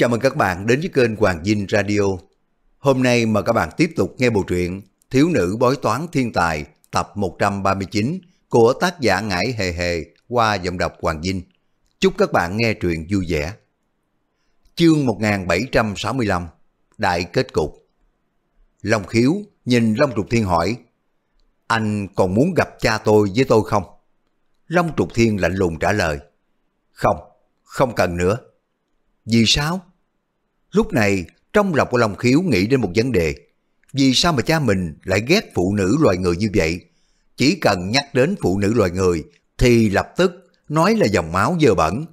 Chào mừng các bạn đến với kênh Hoàng Dinh Radio. Hôm nay mời các bạn tiếp tục nghe bộ truyện Thiếu nữ bói toán thiên tài tập 139 của tác giả Ngải Hề Hề qua giọng đọc Hoàng Dinh. Chúc các bạn nghe truyện vui vẻ. Chương 1765 Đại kết cục Long khiếu nhìn Long Trục Thiên hỏi Anh còn muốn gặp cha tôi với tôi không? Long Trục Thiên lạnh lùng trả lời Không, không cần nữa. Vì sao? Lúc này, trong lòng của Long Khiếu nghĩ đến một vấn đề. Vì sao mà cha mình lại ghét phụ nữ loài người như vậy? Chỉ cần nhắc đến phụ nữ loài người thì lập tức nói là dòng máu dơ bẩn.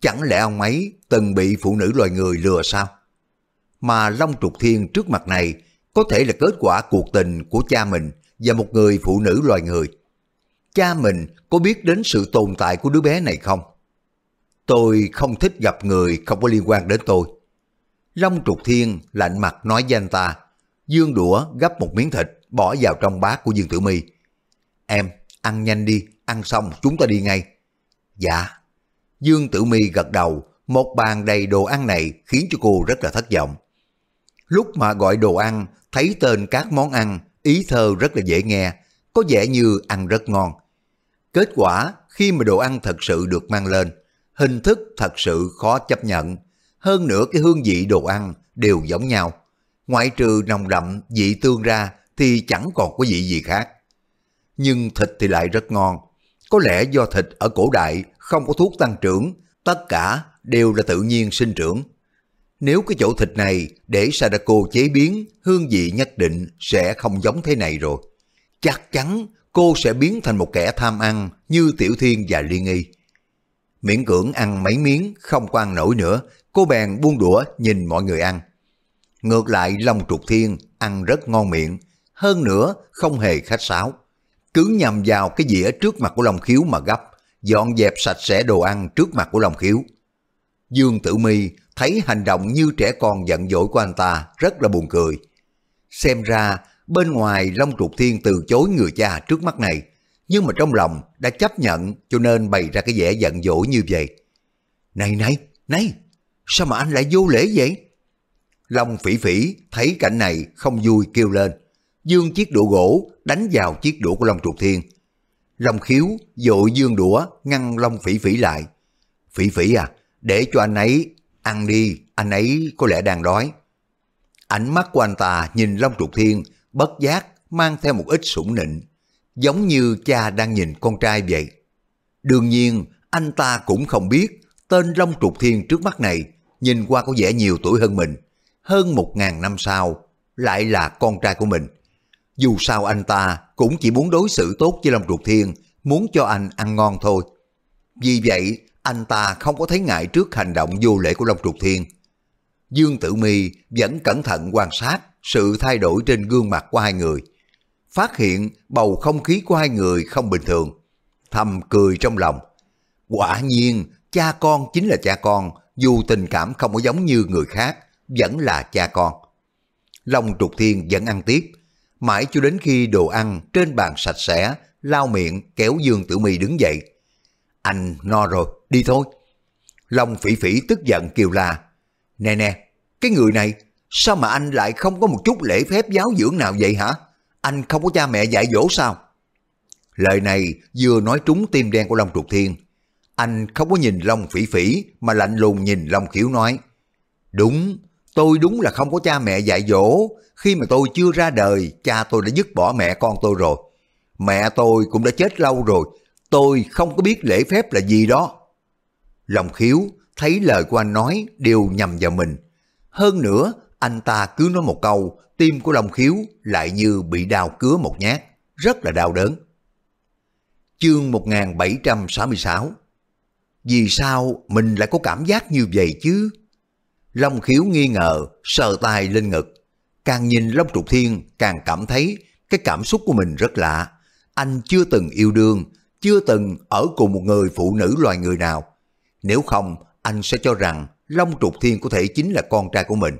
Chẳng lẽ ông ấy từng bị phụ nữ loài người lừa sao? Mà Long Trục Thiên trước mặt này có thể là kết quả cuộc tình của cha mình và một người phụ nữ loài người. Cha mình có biết đến sự tồn tại của đứa bé này không? Tôi không thích gặp người không có liên quan đến tôi. Long trục thiên lạnh mặt nói với anh ta. Dương đũa gấp một miếng thịt bỏ vào trong bát của Dương Tử Mi. Em, ăn nhanh đi, ăn xong chúng ta đi ngay. Dạ. Dương Tử Mi gật đầu, một bàn đầy đồ ăn này khiến cho cô rất là thất vọng. Lúc mà gọi đồ ăn, thấy tên các món ăn, ý thơ rất là dễ nghe, có vẻ như ăn rất ngon. Kết quả, khi mà đồ ăn thật sự được mang lên, hình thức thật sự khó chấp nhận, hơn nữa cái hương vị đồ ăn đều giống nhau. Ngoại trừ nồng đậm vị tương ra thì chẳng còn có vị gì khác. Nhưng thịt thì lại rất ngon. Có lẽ do thịt ở cổ đại không có thuốc tăng trưởng, tất cả đều là tự nhiên sinh trưởng. Nếu cái chỗ thịt này để Sadako chế biến, hương vị nhất định sẽ không giống thế này rồi. Chắc chắn cô sẽ biến thành một kẻ tham ăn như Tiểu Thiên và Liên Y. Miễn cưỡng ăn mấy miếng, không quan nổi nữa, cô bèn buông đũa nhìn mọi người ăn. Ngược lại Long Trục Thiên ăn rất ngon miệng, hơn nữa không hề khách sáo. Cứ nhầm vào cái dĩa trước mặt của Long Khiếu mà gấp, dọn dẹp sạch sẽ đồ ăn trước mặt của Long Khiếu. Dương Tử my thấy hành động như trẻ con giận dỗi của anh ta rất là buồn cười. Xem ra bên ngoài Long Trục Thiên từ chối người cha trước mắt này, nhưng mà trong lòng đã chấp nhận cho nên bày ra cái vẻ giận dỗi như vậy. Này này, này, Sao mà anh lại vô lễ vậy? Long phỉ phỉ thấy cảnh này không vui kêu lên. Dương chiếc đũa gỗ đánh vào chiếc đũa của Long Trục Thiên. Long khiếu dội dương đũa ngăn Long phỉ phỉ lại. Phỉ phỉ à, để cho anh ấy ăn đi, anh ấy có lẽ đang đói. Ánh mắt của anh ta nhìn Long Trục Thiên bất giác mang theo một ít sủng nịnh, giống như cha đang nhìn con trai vậy. Đương nhiên, anh ta cũng không biết tên Long Trục Thiên trước mắt này nhìn qua có vẻ nhiều tuổi hơn mình, hơn một ngàn năm sau, lại là con trai của mình. Dù sao anh ta cũng chỉ muốn đối xử tốt với Long ruột Thiên, muốn cho anh ăn ngon thôi. Vì vậy, anh ta không có thấy ngại trước hành động vô lễ của Long ruột Thiên. Dương Tử Mi vẫn cẩn thận quan sát sự thay đổi trên gương mặt của hai người. Phát hiện bầu không khí của hai người không bình thường. Thầm cười trong lòng. Quả nhiên, cha con chính là cha con, dù tình cảm không có giống như người khác, vẫn là cha con. Long trục thiên vẫn ăn tiếp, mãi cho đến khi đồ ăn trên bàn sạch sẽ, lau miệng kéo Dương Tử Mi đứng dậy. Anh no rồi, đi thôi. Long phỉ phỉ tức giận kêu là, nè nè, cái người này, sao mà anh lại không có một chút lễ phép giáo dưỡng nào vậy hả? Anh không có cha mẹ dạy dỗ sao? Lời này vừa nói trúng tim đen của Long Trục Thiên, anh không có nhìn Long Phỉ Phỉ mà lạnh lùng nhìn Long Khiếu nói. Đúng, tôi đúng là không có cha mẹ dạy dỗ. Khi mà tôi chưa ra đời, cha tôi đã dứt bỏ mẹ con tôi rồi. Mẹ tôi cũng đã chết lâu rồi. Tôi không có biết lễ phép là gì đó. Long Khiếu thấy lời của anh nói đều nhầm vào mình. Hơn nữa, anh ta cứ nói một câu, tim của Long Khiếu lại như bị đào cứa một nhát, rất là đau đớn. Chương 1766 vì sao mình lại có cảm giác như vậy chứ? Long khiếu nghi ngờ, sờ tay lên ngực. Càng nhìn Long Trục Thiên càng cảm thấy cái cảm xúc của mình rất lạ. Anh chưa từng yêu đương, chưa từng ở cùng một người phụ nữ loài người nào. Nếu không, anh sẽ cho rằng Long Trục Thiên có thể chính là con trai của mình.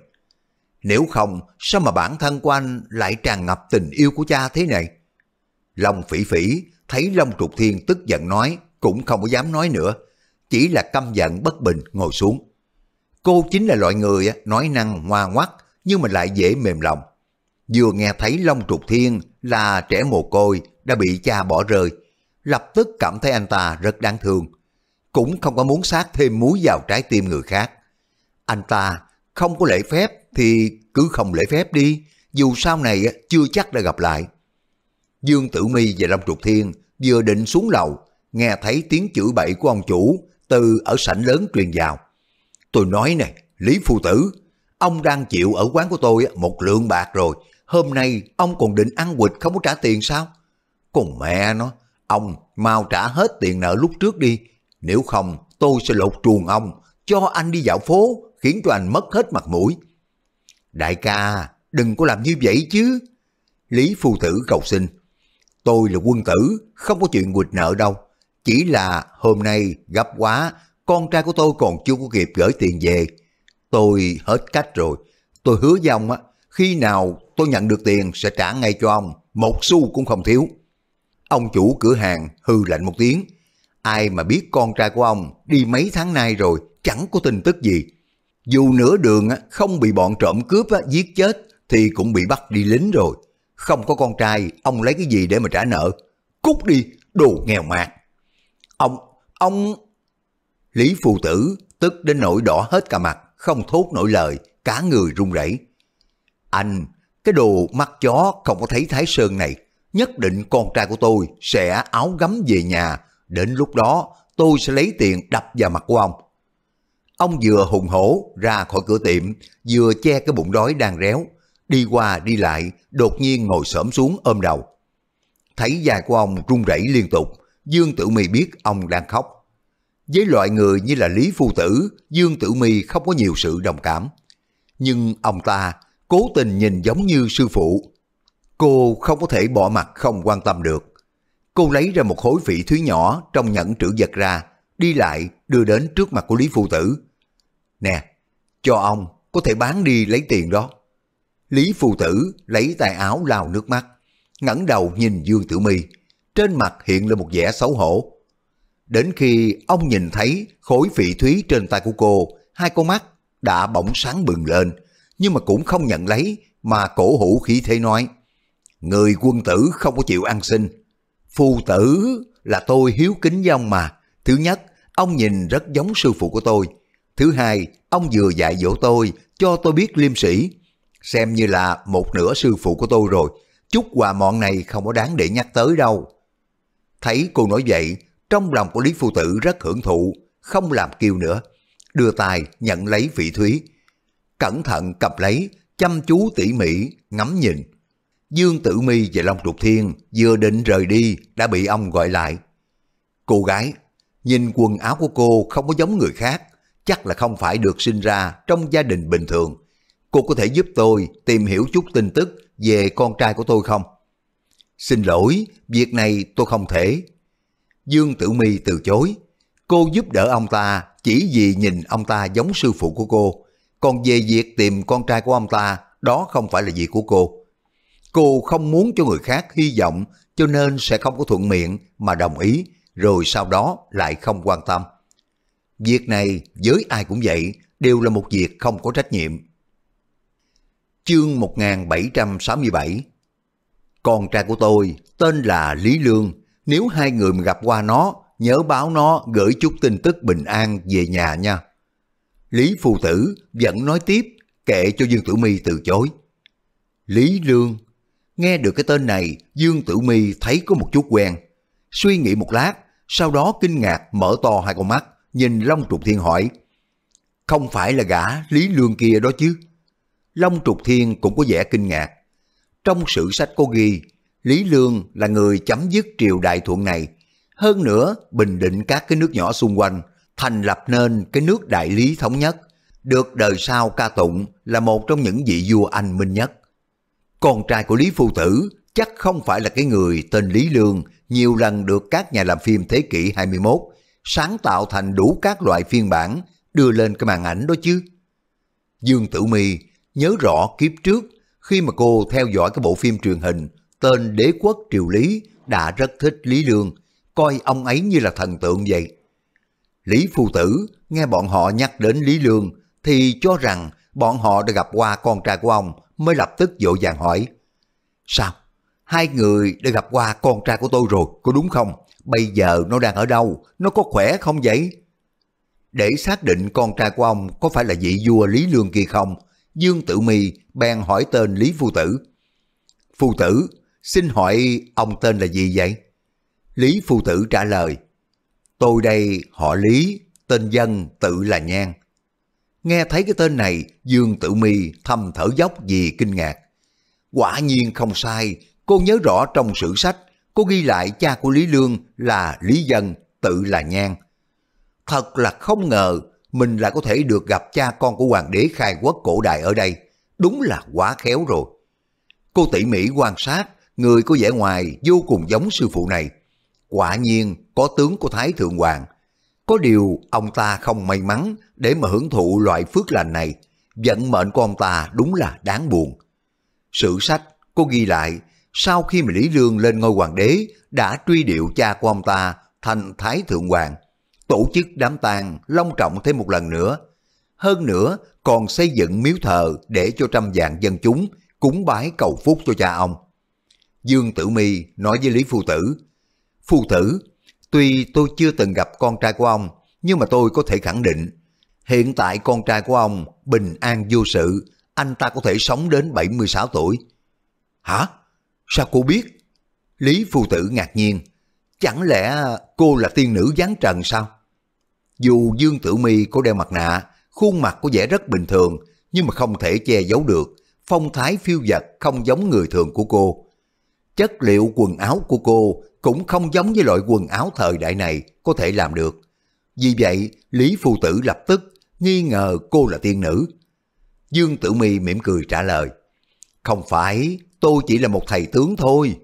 Nếu không, sao mà bản thân của anh lại tràn ngập tình yêu của cha thế này? Long Phỉ Phỉ thấy Long Trục Thiên tức giận nói, cũng không có dám nói nữa, chỉ là căm giận bất bình ngồi xuống. Cô chính là loại người nói năng hoa ngoắt nhưng mà lại dễ mềm lòng. Vừa nghe thấy Long Trục Thiên là trẻ mồ côi đã bị cha bỏ rơi, lập tức cảm thấy anh ta rất đáng thương. Cũng không có muốn sát thêm muối vào trái tim người khác. Anh ta không có lễ phép thì cứ không lễ phép đi, dù sau này chưa chắc đã gặp lại. Dương Tử Mi và Long Trục Thiên vừa định xuống lầu, nghe thấy tiếng chửi bậy của ông chủ từ ở sảnh lớn truyền vào. Tôi nói này Lý Phu Tử, ông đang chịu ở quán của tôi một lượng bạc rồi, hôm nay ông còn định ăn quỵt không có trả tiền sao? Còn mẹ nó, ông mau trả hết tiền nợ lúc trước đi, nếu không tôi sẽ lột chuồng ông, cho anh đi dạo phố, khiến cho anh mất hết mặt mũi. Đại ca, đừng có làm như vậy chứ. Lý Phu Tử cầu xin, tôi là quân tử, không có chuyện quỵt nợ đâu, chỉ là hôm nay gấp quá, con trai của tôi còn chưa có kịp gửi tiền về. Tôi hết cách rồi. Tôi hứa với ông á, khi nào tôi nhận được tiền sẽ trả ngay cho ông, một xu cũng không thiếu. Ông chủ cửa hàng hư lạnh một tiếng. Ai mà biết con trai của ông đi mấy tháng nay rồi, chẳng có tin tức gì. Dù nửa đường không bị bọn trộm cướp giết chết thì cũng bị bắt đi lính rồi. Không có con trai, ông lấy cái gì để mà trả nợ? Cút đi, đồ nghèo mạt. Ông, ông... Lý phù Tử tức đến nỗi đỏ hết cả mặt, không thốt nổi lời, cả người run rẩy. Anh, cái đồ mắt chó không có thấy Thái Sơn này, nhất định con trai của tôi sẽ áo gấm về nhà, đến lúc đó tôi sẽ lấy tiền đập vào mặt của ông. Ông vừa hùng hổ ra khỏi cửa tiệm, vừa che cái bụng đói đang réo, đi qua đi lại, đột nhiên ngồi xổm xuống ôm đầu. Thấy dài của ông run rẩy liên tục, Dương Tử Mi biết ông đang khóc. Với loại người như là Lý Phu Tử, Dương Tử Mi không có nhiều sự đồng cảm. Nhưng ông ta cố tình nhìn giống như sư phụ. Cô không có thể bỏ mặt không quan tâm được. Cô lấy ra một khối phỉ thúy nhỏ trong nhẫn trữ vật ra, đi lại đưa đến trước mặt của Lý Phu Tử. Nè, cho ông có thể bán đi lấy tiền đó. Lý Phu Tử lấy tài áo lao nước mắt, ngẩng đầu nhìn Dương Tử Mi trên mặt hiện lên một vẻ xấu hổ. Đến khi ông nhìn thấy khối phỉ thúy trên tay của cô, hai con mắt đã bỗng sáng bừng lên, nhưng mà cũng không nhận lấy mà cổ hủ khí thế nói. Người quân tử không có chịu ăn xin. Phu tử là tôi hiếu kính với ông mà. Thứ nhất, ông nhìn rất giống sư phụ của tôi. Thứ hai, ông vừa dạy dỗ tôi, cho tôi biết liêm sĩ. Xem như là một nửa sư phụ của tôi rồi. Chút quà mọn này không có đáng để nhắc tới đâu. Thấy cô nói vậy, trong lòng của Lý Phu Tử rất hưởng thụ, không làm kêu nữa. Đưa tay nhận lấy vị thúy. Cẩn thận cầm lấy, chăm chú tỉ mỉ, ngắm nhìn. Dương Tử Mi và Long Trục Thiên vừa định rời đi đã bị ông gọi lại. Cô gái, nhìn quần áo của cô không có giống người khác, chắc là không phải được sinh ra trong gia đình bình thường. Cô có thể giúp tôi tìm hiểu chút tin tức về con trai của tôi không? Xin lỗi, việc này tôi không thể. Dương Tử Mi từ chối. Cô giúp đỡ ông ta chỉ vì nhìn ông ta giống sư phụ của cô. Còn về việc tìm con trai của ông ta, đó không phải là việc của cô. Cô không muốn cho người khác hy vọng cho nên sẽ không có thuận miệng mà đồng ý rồi sau đó lại không quan tâm. Việc này với ai cũng vậy đều là một việc không có trách nhiệm. Chương 1767 con trai của tôi tên là Lý Lương, nếu hai người gặp qua nó, nhớ báo nó gửi chút tin tức bình an về nhà nha. Lý Phù Tử vẫn nói tiếp, kệ cho Dương Tử Mi từ chối. Lý Lương Nghe được cái tên này, Dương Tử Mi thấy có một chút quen. Suy nghĩ một lát, sau đó kinh ngạc mở to hai con mắt, nhìn Long Trục Thiên hỏi. Không phải là gã Lý Lương kia đó chứ? Long Trục Thiên cũng có vẻ kinh ngạc. Trong sử sách có ghi, Lý Lương là người chấm dứt triều đại thuận này. Hơn nữa, bình định các cái nước nhỏ xung quanh, thành lập nên cái nước đại lý thống nhất, được đời sau ca tụng là một trong những vị vua anh minh nhất. Con trai của Lý Phu Tử chắc không phải là cái người tên Lý Lương nhiều lần được các nhà làm phim thế kỷ 21 sáng tạo thành đủ các loại phiên bản đưa lên cái màn ảnh đó chứ. Dương Tử Mi nhớ rõ kiếp trước khi mà cô theo dõi cái bộ phim truyền hình tên Đế quốc Triều Lý đã rất thích Lý Lương, coi ông ấy như là thần tượng vậy. Lý Phu Tử nghe bọn họ nhắc đến Lý Lương thì cho rằng bọn họ đã gặp qua con trai của ông mới lập tức dỗ dàng hỏi. Sao? Hai người đã gặp qua con trai của tôi rồi, có đúng không? Bây giờ nó đang ở đâu? Nó có khỏe không vậy? Để xác định con trai của ông có phải là vị vua Lý Lương kia không, Dương Tử Mi bèn hỏi tên Lý Phu Tử. Phu Tử, xin hỏi ông tên là gì vậy? Lý Phu Tử trả lời, tôi đây họ Lý, tên dân tự là Nhan. Nghe thấy cái tên này, Dương Tử Mi thầm thở dốc vì kinh ngạc. Quả nhiên không sai, cô nhớ rõ trong sử sách, cô ghi lại cha của Lý Lương là Lý Dân, tự là Nhan. Thật là không ngờ mình lại có thể được gặp cha con của hoàng đế khai quốc cổ đại ở đây, đúng là quá khéo rồi. Cô tỉ mỉ quan sát, người có vẻ ngoài vô cùng giống sư phụ này. Quả nhiên có tướng của Thái Thượng Hoàng. Có điều ông ta không may mắn để mà hưởng thụ loại phước lành này. Vận mệnh của ông ta đúng là đáng buồn. Sử sách, cô ghi lại, sau khi mà Lý Lương lên ngôi hoàng đế đã truy điệu cha của ông ta thành Thái Thượng Hoàng tổ chức đám tang long trọng thêm một lần nữa. Hơn nữa còn xây dựng miếu thờ để cho trăm vạn dân chúng cúng bái cầu phúc cho cha ông. Dương Tử Mi nói với Lý Phu Tử, Phu Tử, tuy tôi chưa từng gặp con trai của ông, nhưng mà tôi có thể khẳng định, hiện tại con trai của ông bình an vô sự, anh ta có thể sống đến 76 tuổi. Hả? Sao cô biết? Lý Phu Tử ngạc nhiên, Chẳng lẽ cô là tiên nữ giáng trần sao? Dù Dương Tử Mi có đeo mặt nạ, khuôn mặt có vẻ rất bình thường, nhưng mà không thể che giấu được, phong thái phiêu dật không giống người thường của cô. Chất liệu quần áo của cô cũng không giống với loại quần áo thời đại này có thể làm được. Vì vậy, Lý Phu Tử lập tức nghi ngờ cô là tiên nữ. Dương Tử Mi mỉm cười trả lời, Không phải, tôi chỉ là một thầy tướng thôi.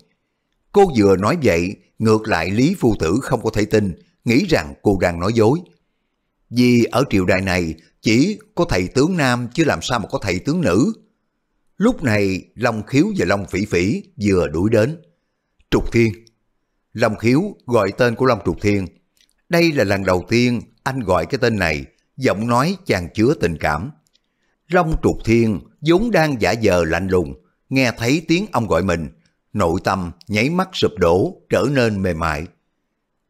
Cô vừa nói vậy Ngược lại Lý Phu Tử không có thể tin, nghĩ rằng cô đang nói dối. Vì ở triều đại này chỉ có thầy tướng nam chứ làm sao mà có thầy tướng nữ. Lúc này Long Khiếu và Long Phỉ Phỉ vừa đuổi đến. Trục Thiên Long Khiếu gọi tên của Long Trục Thiên. Đây là lần đầu tiên anh gọi cái tên này, giọng nói chàng chứa tình cảm. Long Trục Thiên vốn đang giả vờ lạnh lùng, nghe thấy tiếng ông gọi mình, nội tâm nháy mắt sụp đổ, trở nên mềm mại.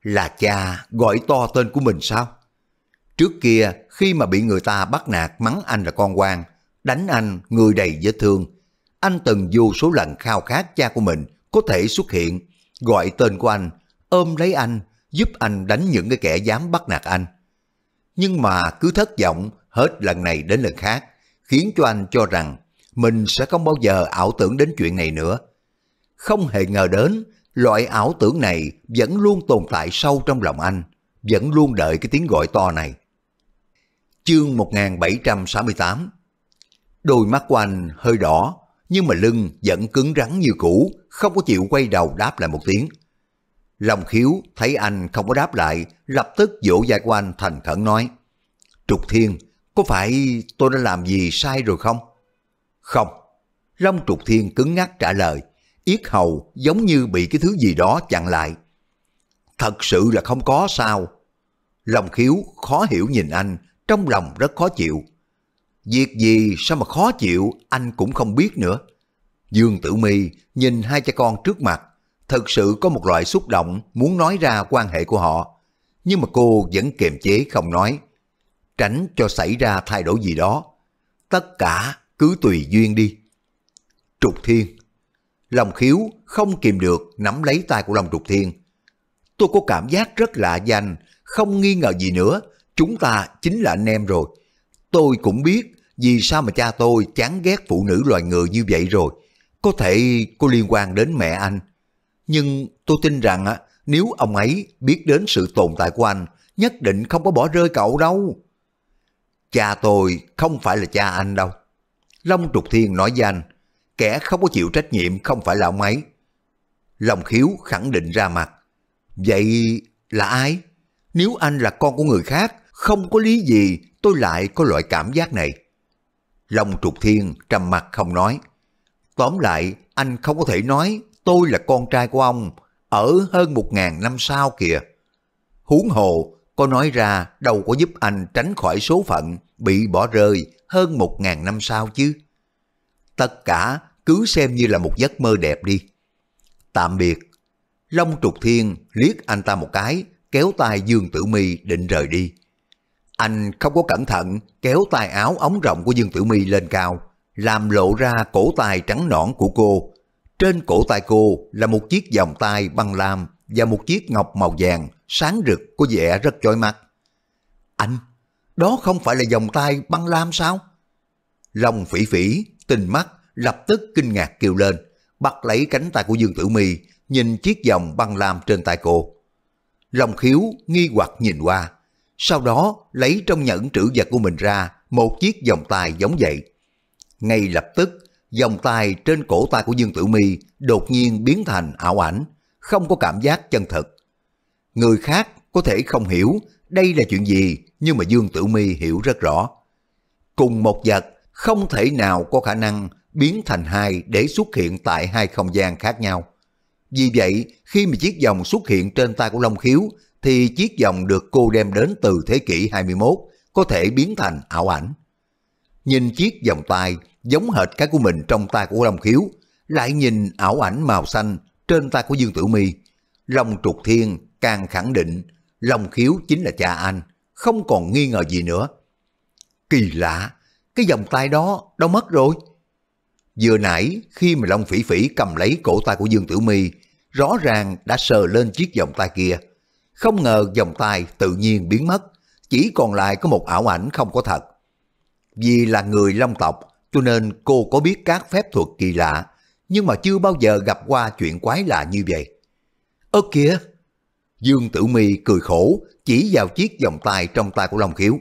Là cha gọi to tên của mình sao? Trước kia, khi mà bị người ta bắt nạt mắng anh là con quan, đánh anh người đầy vết thương, anh từng vô số lần khao khát cha của mình có thể xuất hiện, gọi tên của anh, ôm lấy anh, giúp anh đánh những cái kẻ dám bắt nạt anh. Nhưng mà cứ thất vọng hết lần này đến lần khác, khiến cho anh cho rằng mình sẽ không bao giờ ảo tưởng đến chuyện này nữa không hề ngờ đến loại ảo tưởng này vẫn luôn tồn tại sâu trong lòng anh, vẫn luôn đợi cái tiếng gọi to này. Chương 1768 Đôi mắt của anh hơi đỏ, nhưng mà lưng vẫn cứng rắn như cũ, không có chịu quay đầu đáp lại một tiếng. Lòng khiếu thấy anh không có đáp lại, lập tức vỗ vai của anh thành khẩn nói. Trục Thiên, có phải tôi đã làm gì sai rồi không? Không. Long Trục Thiên cứng ngắc trả lời yết hầu giống như bị cái thứ gì đó chặn lại. Thật sự là không có sao. Lòng khiếu khó hiểu nhìn anh, trong lòng rất khó chịu. Việc gì sao mà khó chịu anh cũng không biết nữa. Dương Tử My nhìn hai cha con trước mặt, thật sự có một loại xúc động muốn nói ra quan hệ của họ. Nhưng mà cô vẫn kiềm chế không nói, tránh cho xảy ra thay đổi gì đó. Tất cả cứ tùy duyên đi. Trục Thiên Lòng khiếu không kìm được nắm lấy tay của Long Trục Thiên. Tôi có cảm giác rất lạ danh, không nghi ngờ gì nữa, chúng ta chính là anh em rồi. Tôi cũng biết vì sao mà cha tôi chán ghét phụ nữ loài người như vậy rồi. Có thể có liên quan đến mẹ anh. Nhưng tôi tin rằng á, nếu ông ấy biết đến sự tồn tại của anh, nhất định không có bỏ rơi cậu đâu. Cha tôi không phải là cha anh đâu. Long Trục Thiên nói với anh, kẻ không có chịu trách nhiệm không phải là ông ấy. Lòng khiếu khẳng định ra mặt. Vậy là ai? Nếu anh là con của người khác, không có lý gì tôi lại có loại cảm giác này. Lòng trục thiên trầm mặt không nói. Tóm lại, anh không có thể nói tôi là con trai của ông ở hơn một ngàn năm sau kìa. Huống hồ, có nói ra đâu có giúp anh tránh khỏi số phận bị bỏ rơi hơn một ngàn năm sau chứ. Tất cả cứ xem như là một giấc mơ đẹp đi. Tạm biệt. Long trục thiên liếc anh ta một cái, kéo tay Dương Tử Mi định rời đi. Anh không có cẩn thận kéo tay áo ống rộng của Dương Tử Mi lên cao, làm lộ ra cổ tay trắng nõn của cô. Trên cổ tay cô là một chiếc vòng tay băng lam và một chiếc ngọc màu vàng sáng rực có vẻ rất chói mắt. Anh, đó không phải là vòng tay băng lam sao? Long phỉ phỉ, tình mắt lập tức kinh ngạc kêu lên, bắt lấy cánh tay của Dương Tử Mi, nhìn chiếc vòng băng lam trên tay cô. Lòng khiếu nghi hoặc nhìn qua, sau đó lấy trong nhẫn trữ vật của mình ra một chiếc vòng tay giống vậy. Ngay lập tức, vòng tay trên cổ tay của Dương Tử Mi đột nhiên biến thành ảo ảnh, không có cảm giác chân thực. Người khác có thể không hiểu đây là chuyện gì, nhưng mà Dương Tử Mi hiểu rất rõ. Cùng một vật không thể nào có khả năng biến thành hai để xuất hiện tại hai không gian khác nhau. Vì vậy, khi mà chiếc vòng xuất hiện trên tay của Long Khiếu, thì chiếc vòng được cô đem đến từ thế kỷ 21 có thể biến thành ảo ảnh. Nhìn chiếc vòng tay giống hệt cái của mình trong tay của Long Khiếu, lại nhìn ảo ảnh màu xanh trên tay của Dương Tử Mi, Long Trục Thiên càng khẳng định Long Khiếu chính là cha anh, không còn nghi ngờ gì nữa. Kỳ lạ, cái vòng tay đó đâu mất rồi? Vừa nãy khi mà Long Phỉ Phỉ cầm lấy cổ tay của Dương Tử Mi, rõ ràng đã sờ lên chiếc vòng tay kia. Không ngờ vòng tay tự nhiên biến mất, chỉ còn lại có một ảo ảnh không có thật. Vì là người Long tộc, cho nên cô có biết các phép thuật kỳ lạ, nhưng mà chưa bao giờ gặp qua chuyện quái lạ như vậy. Ơ kìa! Dương Tử Mi cười khổ, chỉ vào chiếc vòng tay trong tay của Long Khiếu.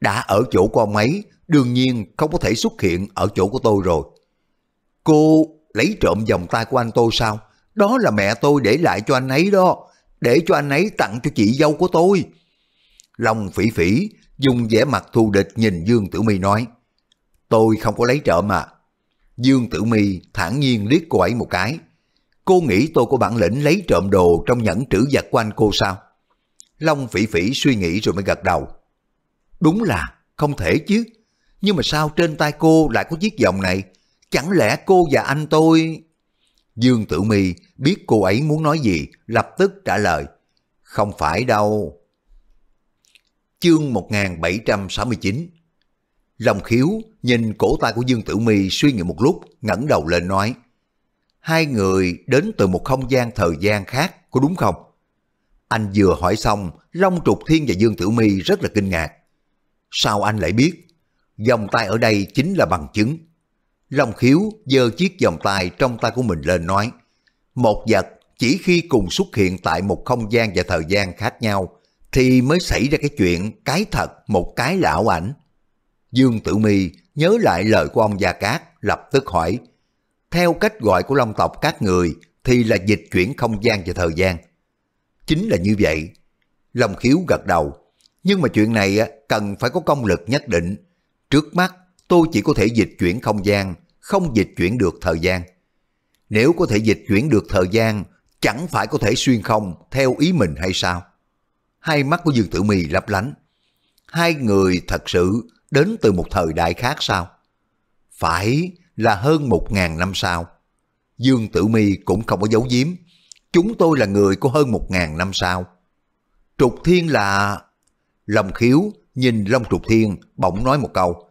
Đã ở chỗ của ông ấy, đương nhiên không có thể xuất hiện ở chỗ của tôi rồi. Cô lấy trộm vòng tay của anh tôi sao? Đó là mẹ tôi để lại cho anh ấy đó, để cho anh ấy tặng cho chị dâu của tôi. Long phỉ phỉ dùng vẻ mặt thù địch nhìn Dương Tử Mi nói, tôi không có lấy trộm à. Dương Tử Mi thản nhiên liếc cô ấy một cái. Cô nghĩ tôi có bản lĩnh lấy trộm đồ trong nhẫn trữ vật của anh cô sao? Long phỉ phỉ suy nghĩ rồi mới gật đầu. Đúng là không thể chứ. Nhưng mà sao trên tay cô lại có chiếc vòng này? Chẳng lẽ cô và anh tôi... Dương Tử Mi biết cô ấy muốn nói gì, lập tức trả lời. Không phải đâu. Chương 1769 Lòng khiếu nhìn cổ tay của Dương Tử Mi suy nghĩ một lúc, ngẩng đầu lên nói. Hai người đến từ một không gian thời gian khác, có đúng không? Anh vừa hỏi xong, Long Trục Thiên và Dương Tử Mi rất là kinh ngạc. Sao anh lại biết? Dòng tay ở đây chính là bằng chứng. Long khiếu giơ chiếc vòng tay trong tay của mình lên nói, một vật chỉ khi cùng xuất hiện tại một không gian và thời gian khác nhau thì mới xảy ra cái chuyện cái thật một cái là ảo ảnh. Dương Tử Mi nhớ lại lời của ông Gia Cát lập tức hỏi, theo cách gọi của Long tộc các người thì là dịch chuyển không gian và thời gian. Chính là như vậy. Long khiếu gật đầu, nhưng mà chuyện này cần phải có công lực nhất định. Trước mắt tôi chỉ có thể dịch chuyển không gian không dịch chuyển được thời gian. Nếu có thể dịch chuyển được thời gian, chẳng phải có thể xuyên không theo ý mình hay sao? Hai mắt của Dương Tử Mì lấp lánh. Hai người thật sự đến từ một thời đại khác sao? Phải là hơn một ngàn năm sau. Dương Tử Mì cũng không có giấu giếm. Chúng tôi là người của hơn một ngàn năm sau. Trục Thiên là... Lòng khiếu nhìn Long Trục Thiên bỗng nói một câu.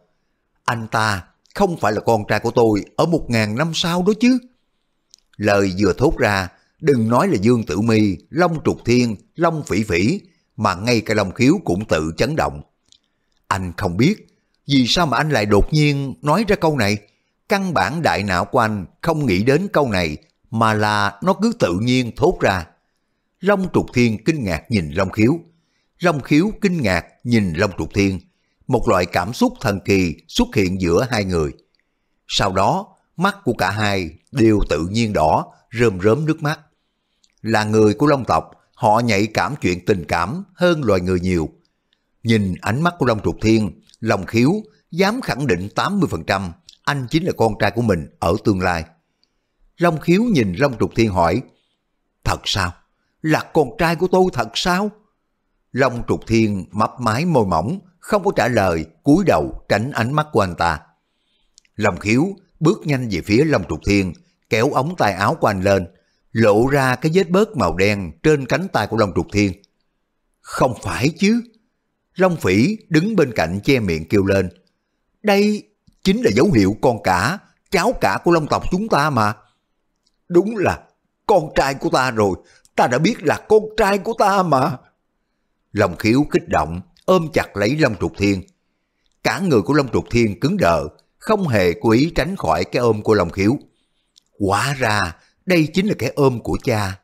Anh ta không phải là con trai của tôi ở một ngàn năm sau đó chứ. Lời vừa thốt ra, đừng nói là Dương Tử Mi, Long Trục Thiên, Long Phỉ Phỉ, mà ngay cả Long Khiếu cũng tự chấn động. Anh không biết, vì sao mà anh lại đột nhiên nói ra câu này? Căn bản đại não của anh không nghĩ đến câu này, mà là nó cứ tự nhiên thốt ra. Long Trục Thiên kinh ngạc nhìn Long Khiếu. Long Khiếu kinh ngạc nhìn Long Trục Thiên một loại cảm xúc thần kỳ xuất hiện giữa hai người. Sau đó, mắt của cả hai đều tự nhiên đỏ, rơm rớm nước mắt. Là người của Long tộc, họ nhạy cảm chuyện tình cảm hơn loài người nhiều. Nhìn ánh mắt của Long Trục Thiên, lòng khiếu dám khẳng định 80% anh chính là con trai của mình ở tương lai. Long khiếu nhìn Long Trục Thiên hỏi, Thật sao? Là con trai của tôi thật sao? Long Trục Thiên mấp mái môi mỏng, không có trả lời, cúi đầu tránh ánh mắt của anh ta. Lòng khiếu bước nhanh về phía Long Trục Thiên, kéo ống tay áo của anh lên, lộ ra cái vết bớt màu đen trên cánh tay của Long Trục Thiên. Không phải chứ. Long Phỉ đứng bên cạnh che miệng kêu lên. Đây chính là dấu hiệu con cả, cháu cả của Long tộc chúng ta mà. Đúng là con trai của ta rồi, ta đã biết là con trai của ta mà. Long Khiếu kích động, ôm chặt lấy Long Trục Thiên. Cả người của Long Trục Thiên cứng đờ, không hề cố ý tránh khỏi cái ôm của Long Khiếu. Quả ra, đây chính là cái ôm của cha.